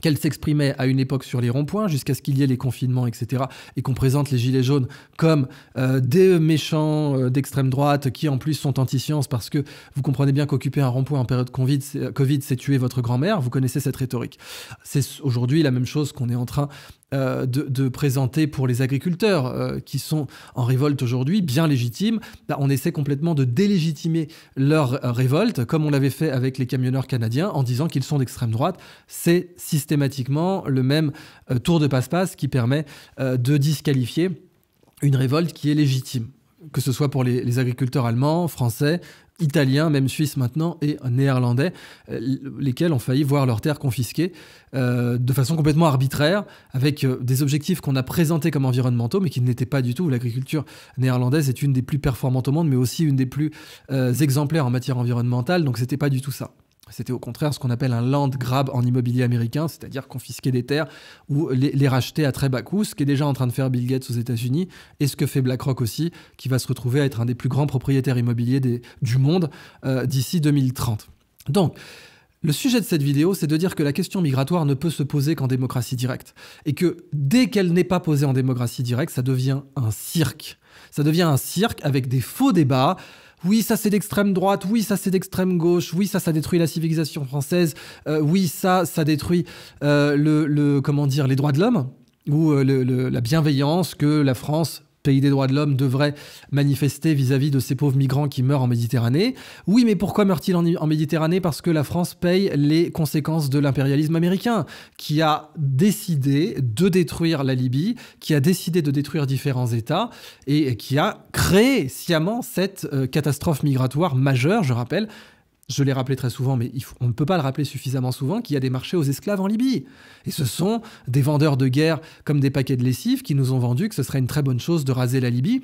qu'elle s'exprimait à une époque sur les ronds-points, jusqu'à ce qu'il y ait les confinements, etc., et qu'on présente les Gilets jaunes comme euh, des méchants euh, d'extrême droite qui en plus sont anti-science parce que vous comprenez bien qu'occuper un rond-point en période euh, Covid, c'est tuer votre grand-mère, vous connaissez cette rhétorique. C'est aujourd'hui la même chose qu'on est en train euh, de, présenter pour les agriculteurs euh, qui sont en révolte aujourd'hui, bien légitimes. Bah, on essaie complètement de délégitimer leur euh, révolte, comme on l'avait fait avec les camionneurs canadiens, en disant qu'ils sont d'extrême droite. C'est systématiquement le même tour de passe-passe qui permet de disqualifier une révolte qui est légitime que ce soit pour les, agriculteurs allemands, français, italiens, même suisses maintenant, et néerlandais, euh, lesquels ont failli voir leurs terres confisquées euh, de façon complètement arbitraire, avec euh, des objectifs qu'on a présentés comme environnementaux, mais qui n'étaient pas du tout. L'agriculture néerlandaise est une des plus performantes au monde, mais aussi une des plus exemplaires en matière environnementale, donc c'était pas du tout ça. C'était au contraire ce qu'on appelle un land grab en immobilier américain, c'est-à-dire confisquer des terres ou les, racheter à très bas coût, ce qui est déjà en train de faire Bill Gates aux États-Unis et ce que fait BlackRock aussi, qui va se retrouver à être un des plus grands propriétaires immobiliers du monde euh, d'ici 2030. Donc, le sujet de cette vidéo, c'est de dire que la question migratoire ne peut se poser qu'en démocratie directe. Et que dès qu'elle n'est pas posée en démocratie directe, ça devient un cirque. Ça devient un cirque avec des faux débats, oui, ça c'est d'extrême droite, oui, ça c'est d'extrême gauche, oui, ça ça détruit la civilisation française, euh, oui, ça ça détruit euh, le, comment dire les droits de l'homme ou euh, la bienveillance que la France pays des droits de l'homme devrait manifester vis-à-vis de ces pauvres migrants qui meurent en Méditerranée. Oui, mais pourquoi meurent-ils en, Méditerranée Parce que la France paye les conséquences de l'impérialisme américain, qui a décidé de détruire la Libye, qui a décidé de détruire différents États, et qui a créé sciemment cette euh, catastrophe migratoire majeure, je rappelle, je l'ai rappelé très souvent, mais on ne peut pas le rappeler suffisamment souvent, qu'il y a des marchés aux esclaves en Libye. Et ce sont des vendeurs de guerre comme des paquets de lessive qui nous ont vendu que ce serait une très bonne chose de raser la Libye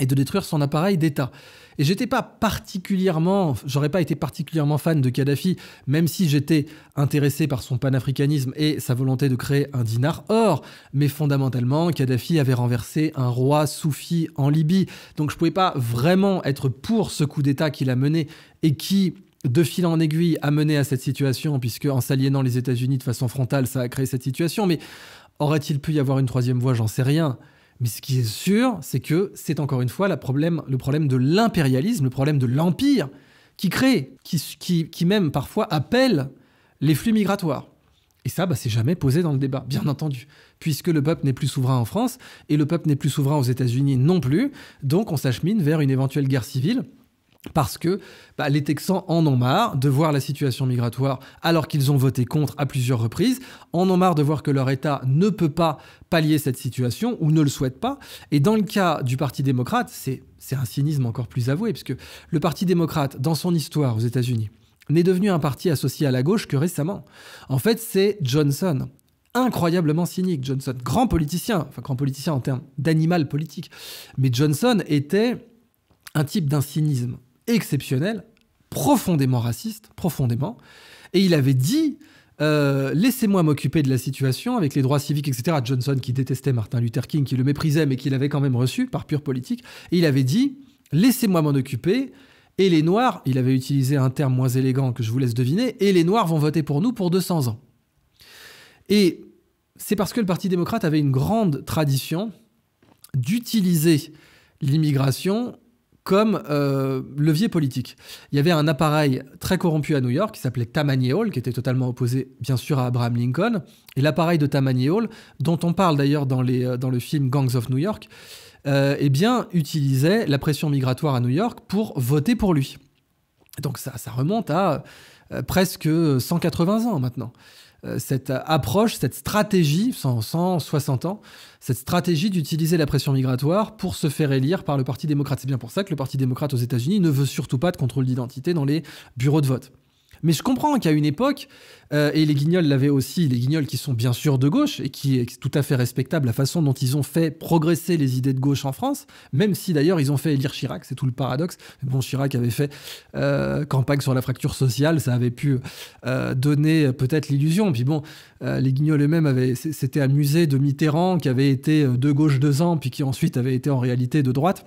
et de détruire son appareil d'État. Et j'étais pas particulièrement, j'aurais pas été particulièrement fan de Kadhafi, même si j'étais intéressé par son panafricanisme et sa volonté de créer un dinar or. Mais fondamentalement, Kadhafi avait renversé un roi soufi en Libye. Donc je pouvais pas vraiment être pour ce coup d'État qu'il a mené et qui, de fil en aiguille amené à cette situation, puisque en s'aliénant les États-Unis de façon frontale, ça a créé cette situation. Mais aurait-il pu y avoir une troisième voie J'en sais rien. Mais ce qui est sûr, c'est que c'est encore une fois le problème de l'impérialisme, le problème de l'empire qui crée, qui, même parfois appelle les flux migratoires. Et ça, bah, c'est jamais posé dans le débat, bien entendu, puisque le peuple n'est plus souverain en France et le peuple n'est plus souverain aux États-Unis non plus. Donc on s'achemine vers une éventuelle guerre civile parce que bah, les Texans en ont marre de voir la situation migratoire alors qu'ils ont voté contre à plusieurs reprises, en ont marre de voir que leur État ne peut pas pallier cette situation ou ne le souhaite pas. Et dans le cas du Parti démocrate, c'est un cynisme encore plus avoué, puisque le Parti démocrate, dans son histoire aux États-Unis, n'est devenu un parti associé à la gauche que récemment. En fait, c'est Johnson, incroyablement cynique. Johnson, grand politicien, enfin grand politicien en termes d'animal politique, mais Johnson était un type d'un cynisme exceptionnel, profondément raciste, profondément. Et il avait dit euh, Laissez-moi m'occuper de la situation avec les droits civiques, etc. Johnson, qui détestait Martin Luther King, qui le méprisait, mais qui l'avait quand même reçu par pure politique. Et il avait dit Laissez-moi m'en occuper. Et les Noirs, il avait utilisé un terme moins élégant que je vous laisse deviner, et les Noirs vont voter pour nous pour 200 ans. Et c'est parce que le Parti démocrate avait une grande tradition d'utiliser l'immigration comme euh, levier politique. Il y avait un appareil très corrompu à New York qui s'appelait Tammany Hall, qui était totalement opposé bien sûr à Abraham Lincoln. Et l'appareil de Tammany Hall, dont on parle d'ailleurs euh, dans, le film Gangs of New York, euh, eh bien, utilisait la pression migratoire à New York pour voter pour lui. Donc ça, remonte à presque 180 ans maintenant. Euh, cette approche, cette stratégie, 160 ans, cette stratégie d'utiliser la pression migratoire pour se faire élire par le Parti démocrate. C'est bien pour ça que le Parti démocrate aux États-Unis ne veut surtout pas de contrôle d'identité dans les bureaux de vote. Mais je comprends qu'à une époque, euh, et les guignols l'avaient aussi, les guignols qui sont bien sûr de gauche et qui est tout à fait respectable la façon dont ils ont fait progresser les idées de gauche en France, même si d'ailleurs ils ont fait élire Chirac, c'est tout le paradoxe. Bon, Chirac avait fait euh, campagne sur la fracture sociale, ça avait pu euh, donner peut-être l'illusion. Puis bon, les guignols eux-mêmes s'étaient amusés de Mitterrand qui avait été de gauche deux ans, puis qui ensuite avait été en réalité de droite.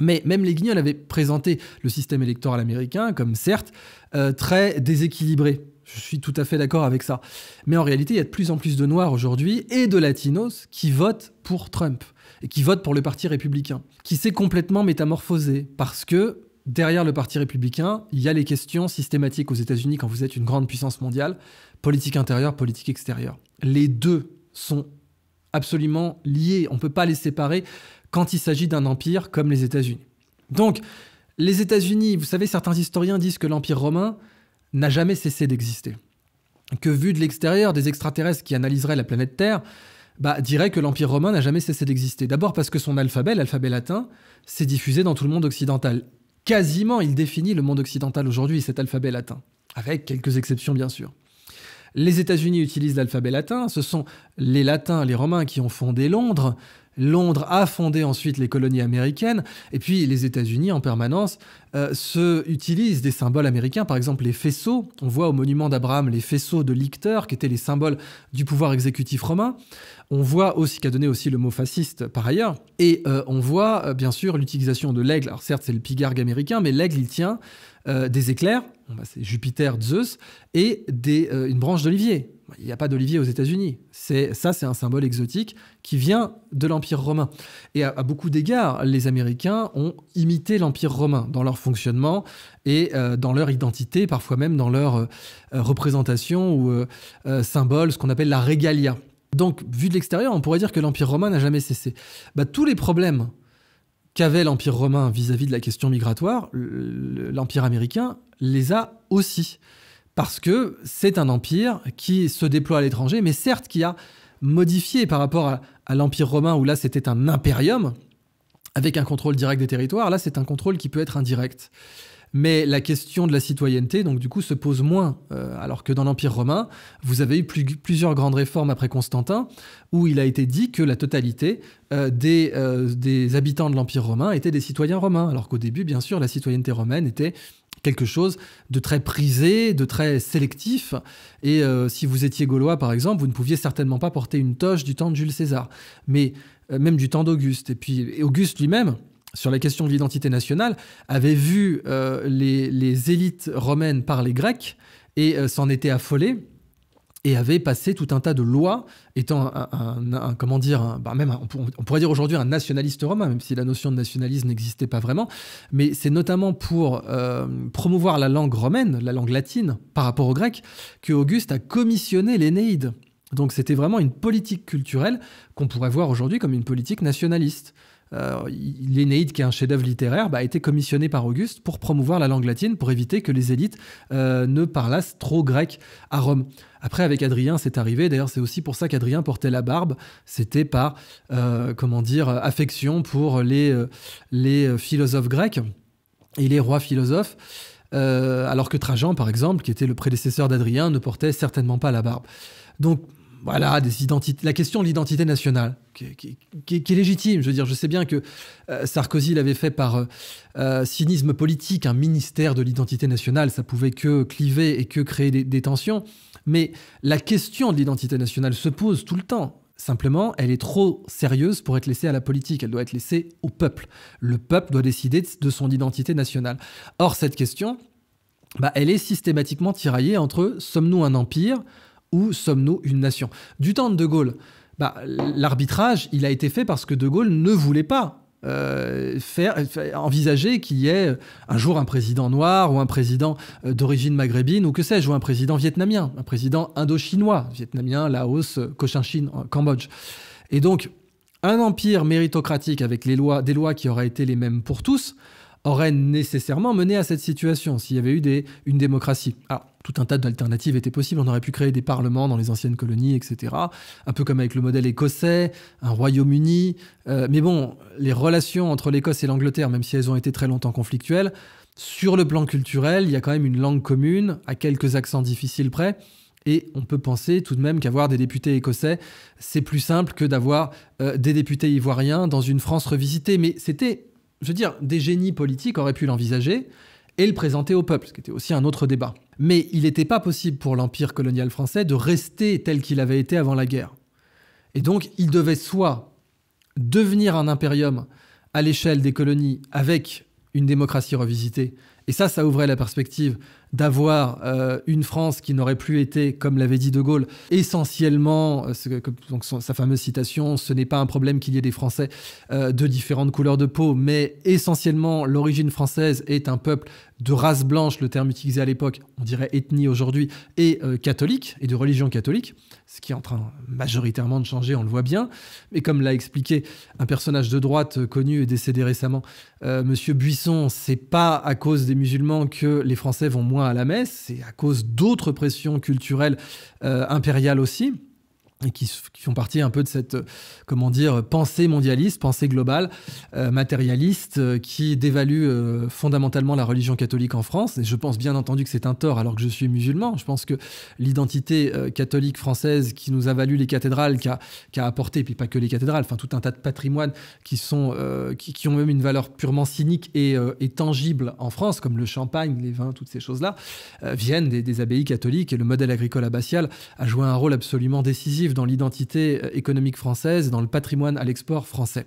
Mais même les Guignols avaient présenté le système électoral américain comme certes euh, très déséquilibré. Je suis tout à fait d'accord avec ça. Mais en réalité, il y a de plus en plus de Noirs aujourd'hui et de Latinos qui votent pour Trump et qui votent pour le Parti républicain, qui s'est complètement métamorphosé parce que derrière le Parti républicain, il y a les questions systématiques aux États-Unis quand vous êtes une grande puissance mondiale, politique intérieure, politique extérieure. Les deux sont absolument liés, on ne peut pas les séparer quand il s'agit d'un empire comme les États-Unis. Donc, les États-Unis, vous savez, certains historiens disent que l'Empire romain n'a jamais cessé d'exister. Que vu de l'extérieur, des extraterrestres qui analyseraient la planète Terre bah, diraient que l'Empire romain n'a jamais cessé d'exister. D'abord parce que son alphabet, l'alphabet latin, s'est diffusé dans tout le monde occidental. Quasiment, il définit le monde occidental aujourd'hui, cet alphabet latin. Avec quelques exceptions, bien sûr. Les États-Unis utilisent l'alphabet latin, ce sont les Latins, les Romains qui ont fondé Londres. Londres a fondé ensuite les colonies américaines, et puis les États-Unis en permanence euh, se utilisent des symboles américains, par exemple les faisceaux. On voit au monument d'Abraham les faisceaux de Lictor, qui étaient les symboles du pouvoir exécutif romain. On voit aussi, qu'a donné aussi le mot fasciste par ailleurs, et euh, on voit euh, bien sûr l'utilisation de l'aigle. Alors certes, c'est le pigargue américain, mais l'aigle, il tient euh, des éclairs, bah, c'est Jupiter, Zeus, et euh, une branche d'olivier. Il n'y a pas d'olivier aux États-Unis. C'est ça, c'est un symbole exotique qui vient de l'Empire romain. Et à, beaucoup d'égards, les Américains ont imité l'Empire romain dans leur fonctionnement et euh, dans leur identité, parfois même dans leur représentation ou symbole, ce qu'on appelle la regalia. Donc, vu de l'extérieur, on pourrait dire que l'Empire romain n'a jamais cessé. Bah, tous les problèmes qu'avait l'Empire romain vis-à-vis de la question migratoire, l'Empire américain les a aussi. Parce que c'est un empire qui se déploie à l'étranger, mais certes qui a modifié par rapport à, l'Empire romain, où là c'était un impérium, avec un contrôle direct des territoires, là c'est un contrôle qui peut être indirect. Mais la question de la citoyenneté, donc du coup, se pose moins. Euh, alors que dans l'Empire romain, vous avez eu plusieurs grandes réformes après Constantin, où il a été dit que la totalité euh, euh, des, habitants de l'Empire romain étaient des citoyens romains. Alors qu'au début, bien sûr, la citoyenneté romaine était quelque chose de très prisé, de très sélectif. Et si vous étiez gaulois, par exemple, vous ne pouviez certainement pas porter une toche du temps de Jules César, mais même du temps d'Auguste. Et puis Auguste lui-même, sur la question de l'identité nationale, avait vu euh, les, élites romaines par les Grecs et euh, s'en était affolé et avait passé tout un tas de lois, étant un, comment dire, bah, même on, pourrait dire aujourd'hui un nationaliste romain, même si la notion de nationalisme n'existait pas vraiment, mais c'est notamment pour euh, promouvoir la langue romaine, la langue latine, par rapport au grec, que Auguste a commissionné l'Énéide. Donc c'était vraiment une politique culturelle qu'on pourrait voir aujourd'hui comme une politique nationaliste. Euh, l'Énéide, qui est un chef-d'œuvre littéraire, bah, a été commissionné par Auguste pour promouvoir la langue latine, pour éviter que les élites euh, ne parlassent trop grec à Rome. Après, avec Adrien, c'est arrivé. D'ailleurs, c'est aussi pour ça qu'Adrien portait la barbe. C'était par, euh, comment dire, affection pour les, les philosophes grecs et les rois philosophes. alors que Trajan, par exemple, qui était le prédécesseur d'Adrien, ne portait certainement pas la barbe. Donc, voilà, la question de l'identité nationale, qui, est légitime. Je veux dire, je sais bien que euh, Sarkozy l'avait fait par euh, euh, cynisme politique, un ministère de l'identité nationale, ça pouvait que cliver et que créer des, tensions. Mais la question de l'identité nationale se pose tout le temps. Simplement, elle est trop sérieuse pour être laissée à la politique, elle doit être laissée au peuple. Le peuple doit décider de son identité nationale. Or, cette question, bah, elle est systématiquement tiraillée entre sommes-nous un empire sommes-nous une nation Du temps de De Gaulle, bah, l'arbitrage, il a été fait parce que De Gaulle ne voulait pas euh, euh, envisager qu'il y ait un jour un président noir ou un président euh, d'origine maghrébine ou que sais-je, ou un président vietnamien, un président indochinois, vietnamien, Laos, Cochinchine, Cambodge. Et donc, un empire méritocratique avec des lois qui auraient été les mêmes pour tous aurait nécessairement mené à cette situation s'il y avait eu des, une démocratie tout un tas d'alternatives étaient possibles. On aurait pu créer des parlements dans les anciennes colonies, etc. Un peu comme avec le modèle écossais, un Royaume-Uni. Euh, mais bon, les relations entre l'Écosse et l'Angleterre, même si elles ont été très longtemps conflictuelles, sur le plan culturel, il y a quand même une langue commune, à quelques accents difficiles près. Et on peut penser tout de même qu'avoir des députés écossais, c'est plus simple que d'avoir euh, des députés ivoiriens dans une France revisitée. Mais c'était, je veux dire, des génies politiques auraient pu l'envisager et le présenter au peuple, ce qui était aussi un autre débat. Mais il n'était pas possible pour l'Empire colonial français de rester tel qu'il avait été avant la guerre. Et donc, il devait soit devenir un impérium à l'échelle des colonies avec une démocratie revisitée, et ça, ça ouvrait la perspective d'avoir euh, une France qui n'aurait plus été, comme l'avait dit De Gaulle, essentiellement, euh, donc sa fameuse citation, ce n'est pas un problème qu'il y ait des Français euh, de différentes couleurs de peau, mais essentiellement, l'origine française est un peuple de race blanche, le terme utilisé à l'époque, on dirait ethnie aujourd'hui, et euh, catholique, et de religion catholique, ce qui est en train majoritairement de changer, on le voit bien. Mais comme l'a expliqué un personnage de droite euh, connu et décédé récemment, M. Euh, Monsieur Buisson, c'est pas à cause des musulmans que les Français vont moins à la messe, c'est à cause d'autres pressions culturelles impériales aussi et qui, font partie un peu de cette, comment dire, pensée mondialiste, pensée globale, euh, matérialiste, euh, qui dévalue euh, fondamentalement la religion catholique en France. Et je pense bien entendu que c'est un tort alors que je suis musulman. Je pense que l'identité catholique française qui nous a valu les cathédrales, qui a, qui a, apporté, puis pas que les cathédrales, enfin tout un tas de patrimoines qui, sont, qui, ont même une valeur purement cynique et, tangible en France, comme le champagne, les vins, toutes ces choses-là, viennent des, des abbayes catholiques et le modèle agricole abbatial a joué un rôle absolument décisif dans l'identité euh, économique française et dans le patrimoine à l'export français.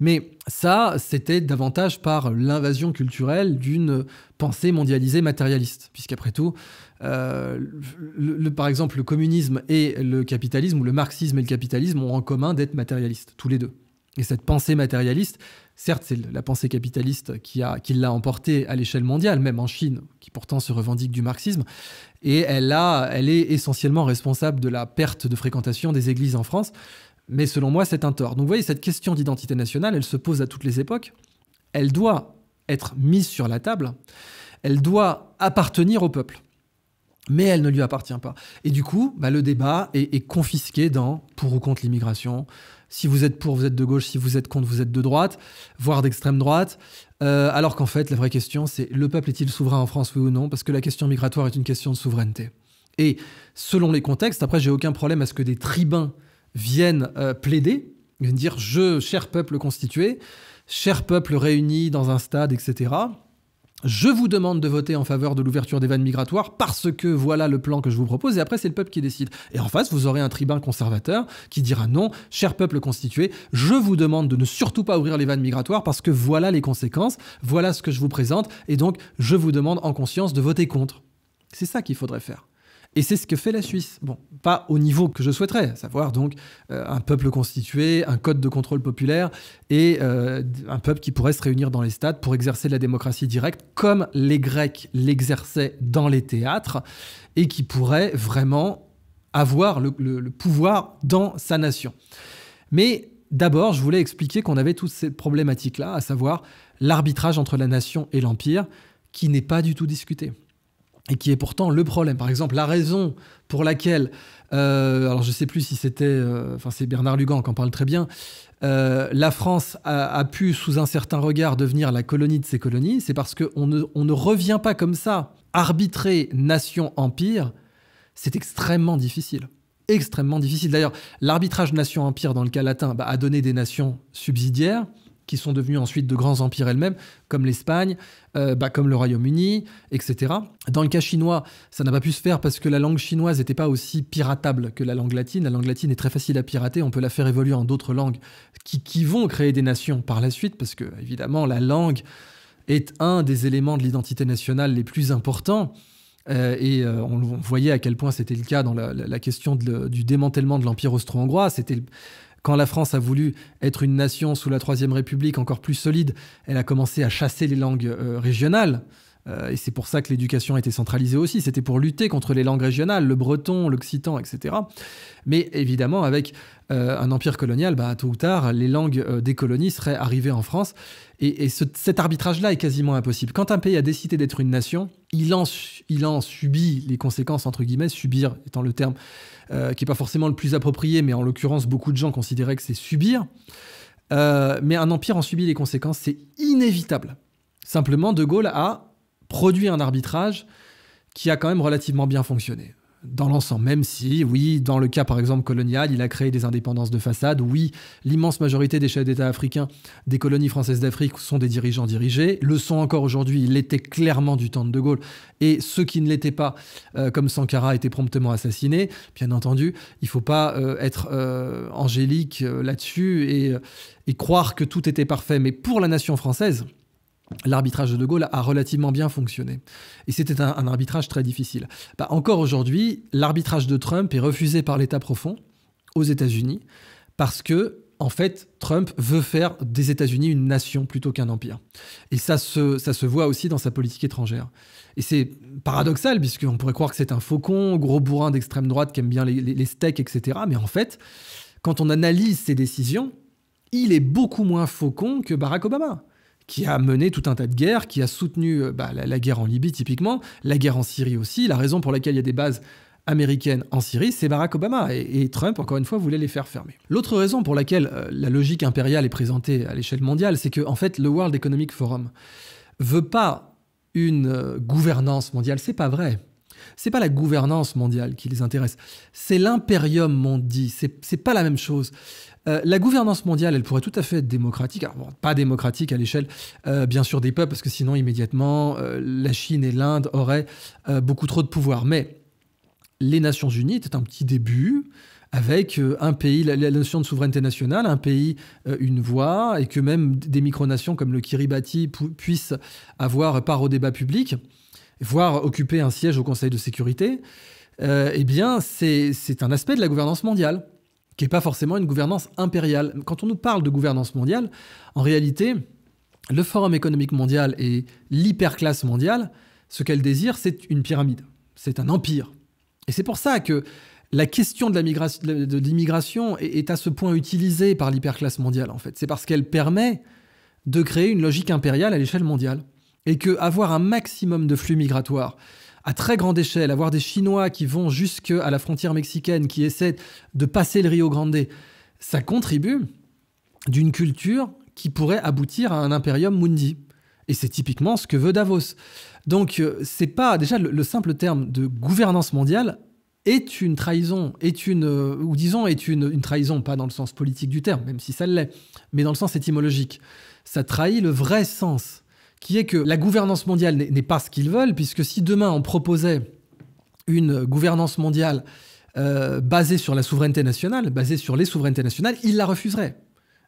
Mais ça, c'était davantage par l'invasion culturelle d'une pensée mondialisée matérialiste, puisqu'après tout, euh, par exemple, le communisme et le capitalisme, ou le marxisme et le capitalisme, ont en commun d'être matérialistes, tous les deux. Et cette pensée matérialiste, Certes, c'est la pensée capitaliste qui, l'a emportée à l'échelle mondiale, même en Chine, qui pourtant se revendique du marxisme, et elle, elle est essentiellement responsable de la perte de fréquentation des églises en France, mais selon moi, c'est un tort. Donc vous voyez, cette question d'identité nationale, elle se pose à toutes les époques, elle doit être mise sur la table, elle doit appartenir au peuple mais elle ne lui appartient pas. Et du coup, bah, le débat est, est confisqué dans pour ou contre l'immigration, si vous êtes pour, vous êtes de gauche. Si vous êtes contre, vous êtes de droite, voire d'extrême droite. Euh, alors qu'en fait, la vraie question, c'est le peuple est-il souverain en France, oui ou non Parce que la question migratoire est une question de souveraineté. Et selon les contextes, après, j'ai aucun problème à ce que des tribuns viennent euh, plaider, viennent dire je, cher peuple constitué, cher peuple réuni dans un stade, etc. Je vous demande de voter en faveur de l'ouverture des vannes migratoires parce que voilà le plan que je vous propose et après c'est le peuple qui décide. Et en face, vous aurez un tribun conservateur qui dira non, cher peuple constitué, je vous demande de ne surtout pas ouvrir les vannes migratoires parce que voilà les conséquences, voilà ce que je vous présente et donc je vous demande en conscience de voter contre. C'est ça qu'il faudrait faire. Et c'est ce que fait la Suisse. Bon, pas au niveau que je souhaiterais, à savoir donc euh, un peuple constitué, un code de contrôle populaire et euh, un peuple qui pourrait se réunir dans les stades pour exercer la démocratie directe comme les Grecs l'exerçaient dans les théâtres et qui pourrait vraiment avoir le pouvoir dans sa nation. Mais d'abord, je voulais expliquer qu'on avait toutes ces problématiques-là, à savoir l'arbitrage entre la nation et l'Empire, qui n'est pas du tout discuté et qui est pourtant le problème. Par exemple, la raison pour laquelle, euh, alors je ne sais plus si c'était, euh, enfin c'est Bernard Lugan qui en parle très bien, euh, la France a, pu, sous un certain regard, devenir la colonie de ses colonies, c'est parce qu'on ne, on ne revient pas comme ça, arbitrer nation-empire, c'est extrêmement difficile. Extrêmement difficile. D'ailleurs, l'arbitrage nation-empire dans le cas latin bah, a donné des nations subsidiaires qui sont devenus ensuite de grands empires elles-mêmes, comme l'Espagne, euh, bah, comme le Royaume-Uni, etc. Dans le cas chinois, ça n'a pas pu se faire parce que la langue chinoise n'était pas aussi piratable que la langue latine. La langue latine est très facile à pirater, on peut la faire évoluer en d'autres langues qui, vont créer des nations par la suite, parce que évidemment la langue est un des éléments de l'identité nationale les plus importants. Euh, et euh, on, voyait à quel point c'était le cas dans la, question du démantèlement de l'Empire austro-hongrois. C'était quand la France a voulu être une nation sous la Troisième République encore plus solide, elle a commencé à chasser les langues euh, régionales. Euh, et c'est pour ça que l'éducation était centralisée aussi. C'était pour lutter contre les langues régionales, le breton, l'occitan, etc. Mais évidemment, avec euh, un empire colonial, bah, tôt ou tard, les langues euh, des colonies seraient arrivées en France. Et, cet arbitrage-là est quasiment impossible. Quand un pays a décidé d'être une nation, il en, il en, subit les conséquences, entre guillemets, subir étant le terme qui n'est pas forcément le plus approprié, mais en l'occurrence, beaucoup de gens considéraient que c'est subir. mais un empire en subit les conséquences, c'est inévitable. Simplement, De Gaulle a produit un arbitrage qui a quand même relativement bien fonctionné dans l'ensemble, même si, oui, dans le cas par exemple colonial, il a créé des indépendances de façade, oui, l'immense majorité des chefs d'État africains des colonies françaises d'Afrique sont des dirigeants dirigés, le sont encore aujourd'hui, ils l'étaient clairement du temps de De Gaulle, et ceux qui ne l'étaient pas, euh, comme Sankara, étaient promptement assassinés, bien entendu, il ne faut pas euh, être euh, angélique là-dessus et croire que tout était parfait, mais pour la nation française, l'arbitrage de De Gaulle a relativement bien fonctionné. Et c'était un, arbitrage très difficile. Bah, encore aujourd'hui, l'arbitrage de Trump est refusé par l'État profond aux États-Unis parce que, en fait, Trump veut faire des États-Unis une nation plutôt qu'un empire. Et ça se, ça se voit aussi dans sa politique étrangère. Et c'est paradoxal, puisqu'on pourrait croire que c'est un faucon, gros bourrin d'extrême droite qui aime bien les, les steaks, etc. Mais en fait, quand on analyse ses décisions, il est beaucoup moins faucon que Barack Obama qui a mené tout un tas de guerres, qui a soutenu euh, bah, la, guerre en Libye typiquement, la guerre en Syrie aussi. La raison pour laquelle il y a des bases américaines en Syrie, c'est Barack Obama. Et, Trump, encore une fois, voulait les faire fermer. L'autre raison pour laquelle euh, la logique impériale est présentée à l'échelle mondiale, c'est que, en fait, le World Economic Forum veut pas une euh, gouvernance mondiale. C'est pas vrai. C'est pas la gouvernance mondiale qui les intéresse. C'est l'imperium mondi. C'est pas la même chose. Euh, la gouvernance mondiale, elle pourrait tout à fait être démocratique. pas démocratique à l'échelle, euh, bien sûr, des peuples, parce que sinon, immédiatement, euh, la Chine et l'Inde auraient beaucoup trop de pouvoir. Mais les Nations Unies étaient un petit début avec un pays, la, notion de souveraineté nationale, un pays, une voix, et que même des micronations comme le Kiribati puissent avoir part au débat public, voire occuper un siège au Conseil de sécurité, eh bien, c'est un aspect de la gouvernance mondiale qui n'est pas forcément une gouvernance impériale. Quand on nous parle de gouvernance mondiale, en réalité, le Forum économique mondial et l'hyperclasse mondiale, ce qu'elle désire, c'est une pyramide, c'est un empire. Et c'est pour ça que la question de l'immigration est, est à ce point utilisée par l'hyperclasse mondiale, en fait. C'est parce qu'elle permet de créer une logique impériale à l'échelle mondiale. Et que avoir un maximum de flux migratoires à très grande échelle, avoir des Chinois qui vont jusqu'à la frontière mexicaine, qui essaient de passer le Rio Grande, ça contribue d'une culture qui pourrait aboutir à un impérium mundi. Et c'est typiquement ce que veut Davos. Donc, euh, c'est pas. Déjà, le, simple terme de gouvernance mondiale est une trahison, est une. Euh, ou disons, est une, une trahison, pas dans le sens politique du terme, même si ça l'est, mais dans le sens étymologique. Ça trahit le vrai sens qui est que la gouvernance mondiale n'est pas ce qu'ils veulent, puisque si demain on proposait une gouvernance mondiale euh, basée sur la souveraineté nationale, basée sur les souverainetés nationales, ils la refuseraient.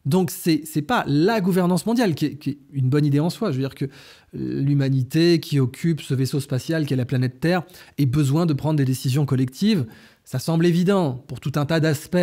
Donc c'est n'est pas la gouvernance mondiale qui est, une bonne idée en soi. Je veux dire que l'humanité qui occupe ce vaisseau spatial qui est la planète Terre ait besoin de prendre des décisions collectives. Ça semble évident pour tout un tas d'aspects,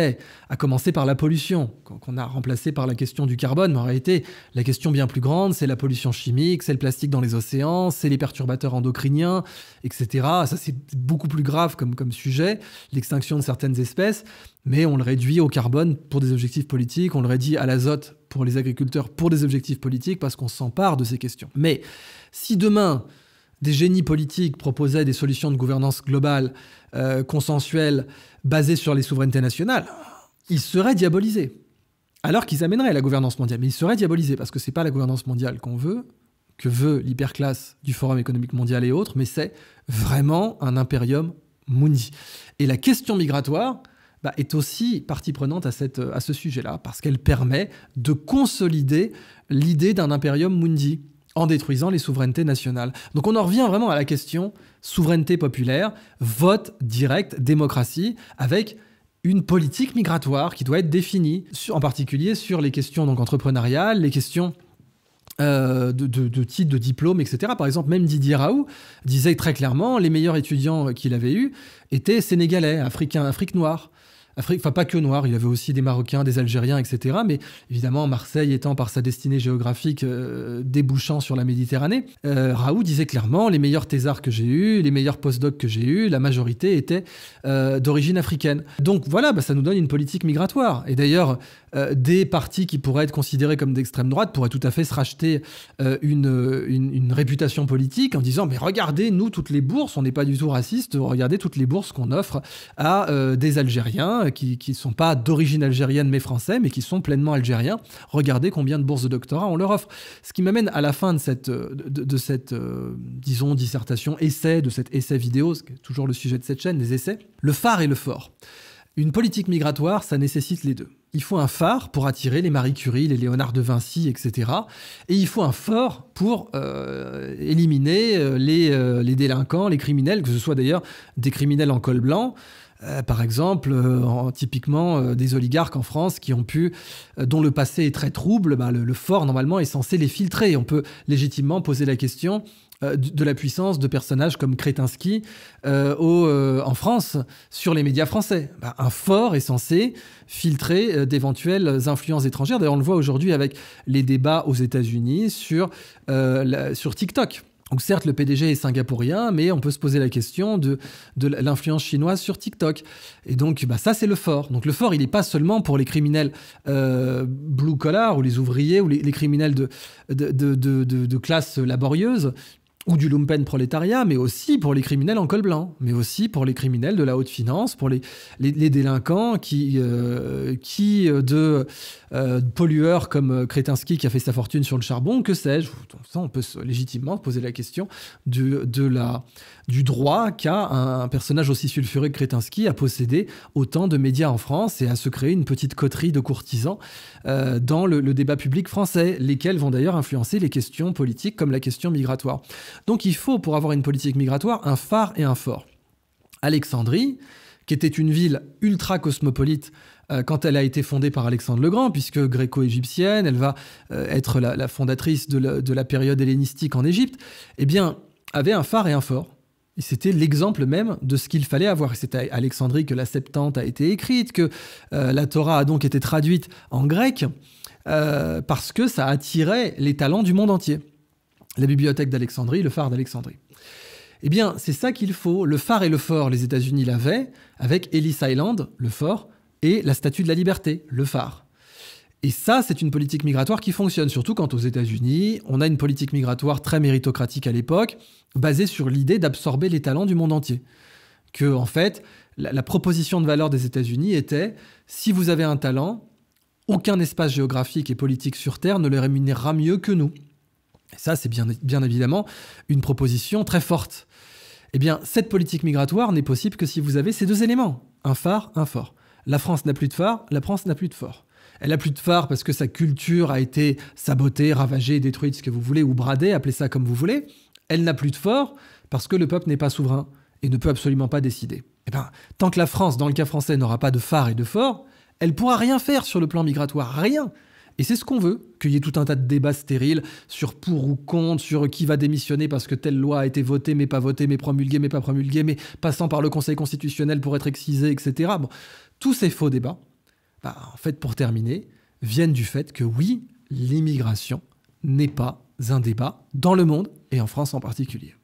à commencer par la pollution, qu'on a remplacée par la question du carbone, mais en réalité, la question bien plus grande, c'est la pollution chimique, c'est le plastique dans les océans, c'est les perturbateurs endocriniens, etc. Ça, c'est beaucoup plus grave comme, comme sujet, l'extinction de certaines espèces, mais on le réduit au carbone pour des objectifs politiques, on le réduit à l'azote pour les agriculteurs pour des objectifs politiques, parce qu'on s'empare de ces questions. Mais si demain, des génies politiques proposaient des solutions de gouvernance globale, euh, consensuelle, basées sur les souverainetés nationales, ils seraient diabolisés. Alors qu'ils amèneraient la gouvernance mondiale. Mais ils seraient diabolisés parce que ce n'est pas la gouvernance mondiale qu'on veut, que veut l'hyperclasse du Forum économique mondial et autres, mais c'est vraiment un impérium mundi. Et la question migratoire bah, est aussi partie prenante à, cette, à ce sujet-là, parce qu'elle permet de consolider l'idée d'un impérium mundi en détruisant les souverainetés nationales. Donc on en revient vraiment à la question souveraineté populaire, vote direct, démocratie, avec une politique migratoire qui doit être définie, en particulier sur les questions donc, entrepreneuriales, les questions euh, de, de, de titres, de diplômes, etc. Par exemple, même Didier Raoult disait très clairement les meilleurs étudiants qu'il avait eus étaient sénégalais, africains, Afrique noirs. Afrique, enfin pas que noirs, il y avait aussi des Marocains, des Algériens, etc. Mais évidemment, Marseille étant par sa destinée géographique euh, débouchant sur la Méditerranée, euh, Raoult disait clairement les meilleurs thésards que j'ai eus, les meilleurs postdocs que j'ai eus, la majorité étaient euh, d'origine africaine. Donc voilà, bah, ça nous donne une politique migratoire. Et d'ailleurs, des partis qui pourraient être considérés comme d'extrême droite pourraient tout à fait se racheter une, une, réputation politique en disant mais regardez, nous, toutes les bourses, on n'est pas du tout raciste. regardez toutes les bourses qu'on offre à des Algériens qui ne sont pas d'origine algérienne mais français, mais qui sont pleinement algériens. Regardez combien de bourses de doctorat on leur offre. Ce qui m'amène à la fin de cette, de, cette euh, disons, dissertation, essai, de cet essai vidéo, ce qui est toujours le sujet de cette chaîne, les essais, le phare et le fort. Une politique migratoire, ça nécessite les deux. Il faut un phare pour attirer les Marie Curie, les Léonard de Vinci, etc. Et il faut un fort pour euh, éliminer euh, les, les délinquants, les criminels, que ce soit d'ailleurs des criminels en col blanc, euh, par exemple, euh, typiquement euh, des oligarques en France qui ont pu, dont le passé est très trouble, bah, le, fort normalement est censé les filtrer. On peut légitimement poser la question de la puissance de personnages comme Kretinsky en France sur les médias français. Bah, un fort est censé filtrer d'éventuelles influences étrangères. D'ailleurs, on le voit aujourd'hui avec les débats aux États-Unis sur TikTok. Donc certes, le PDG est singapourien, mais on peut se poser la question de, de l'influence chinoise sur TikTok. Et donc, bah, ça, c'est le fort. Donc le fort, il n'est pas seulement pour les criminels euh, blue collar ou les ouvriers ou les, criminels de, de, classe laborieuse ou du lumpen prolétariat, mais aussi pour les criminels en col blanc, mais aussi pour les criminels de la haute finance, pour les, les, délinquants qui, euh, qui euh, de euh, pollueurs comme Kretinsky qui a fait sa fortune sur le charbon, que sais-je on peut légitimement poser la question du, de la, du droit qu'a un personnage aussi sulfureux que Kretinsky à posséder autant de médias en France et à se créer une petite coterie de courtisans euh, dans le, débat public français, lesquels vont d'ailleurs influencer les questions politiques comme la question migratoire. Donc il faut, pour avoir une politique migratoire, un phare et un fort. Alexandrie, qui était une ville ultra cosmopolite, euh, quand elle a été fondée par Alexandre le Grand, puisque gréco-égyptienne, elle va euh, être la, fondatrice de la, de la, période hellénistique en Égypte, eh bien, avait un phare et un fort c'était l'exemple même de ce qu'il fallait avoir. C'est à Alexandrie que la Septante a été écrite, que euh, la Torah a donc été traduite en grec, euh, parce que ça attirait les talents du monde entier. La bibliothèque d'Alexandrie, le phare d'Alexandrie. Eh bien, c'est ça qu'il faut. Le phare et le fort, les États-Unis l'avaient, avec Ellis Island, le fort, et la Statue de la Liberté, le phare. Et ça, c'est une politique migratoire qui fonctionne, surtout quand aux États-Unis, on a une politique migratoire très méritocratique à l'époque, basée sur l'idée d'absorber les talents du monde entier. Que, en fait, la, proposition de valeur des États-Unis était si vous avez un talent, aucun espace géographique et politique sur Terre ne le rémunérera mieux que nous. Et ça, c'est bien, bien évidemment une proposition très forte. Eh bien, cette politique migratoire n'est possible que si vous avez ces deux éléments, un phare, un fort. La France n'a plus de phare, la France n'a plus de fort. Elle a plus de phare parce que sa culture a été sabotée, ravagée, détruite, ce que vous voulez, ou bradée, appelez ça comme vous voulez. Elle n'a plus de fort parce que le peuple n'est pas souverain et ne peut absolument pas décider. Eh bien, tant que la France, dans le cas français, n'aura pas de phare et de fort, elle pourra rien faire sur le plan migratoire, rien. Et c'est ce qu'on veut, qu'il y ait tout un tas de débats stériles sur pour ou contre, sur qui va démissionner parce que telle loi a été votée, mais pas votée, mais promulguée, mais pas promulguée, mais passant par le Conseil constitutionnel pour être excisée, etc. Bon, tous ces faux débats, en fait, pour terminer, viennent du fait que oui, l'immigration n'est pas un débat dans le monde et en France en particulier.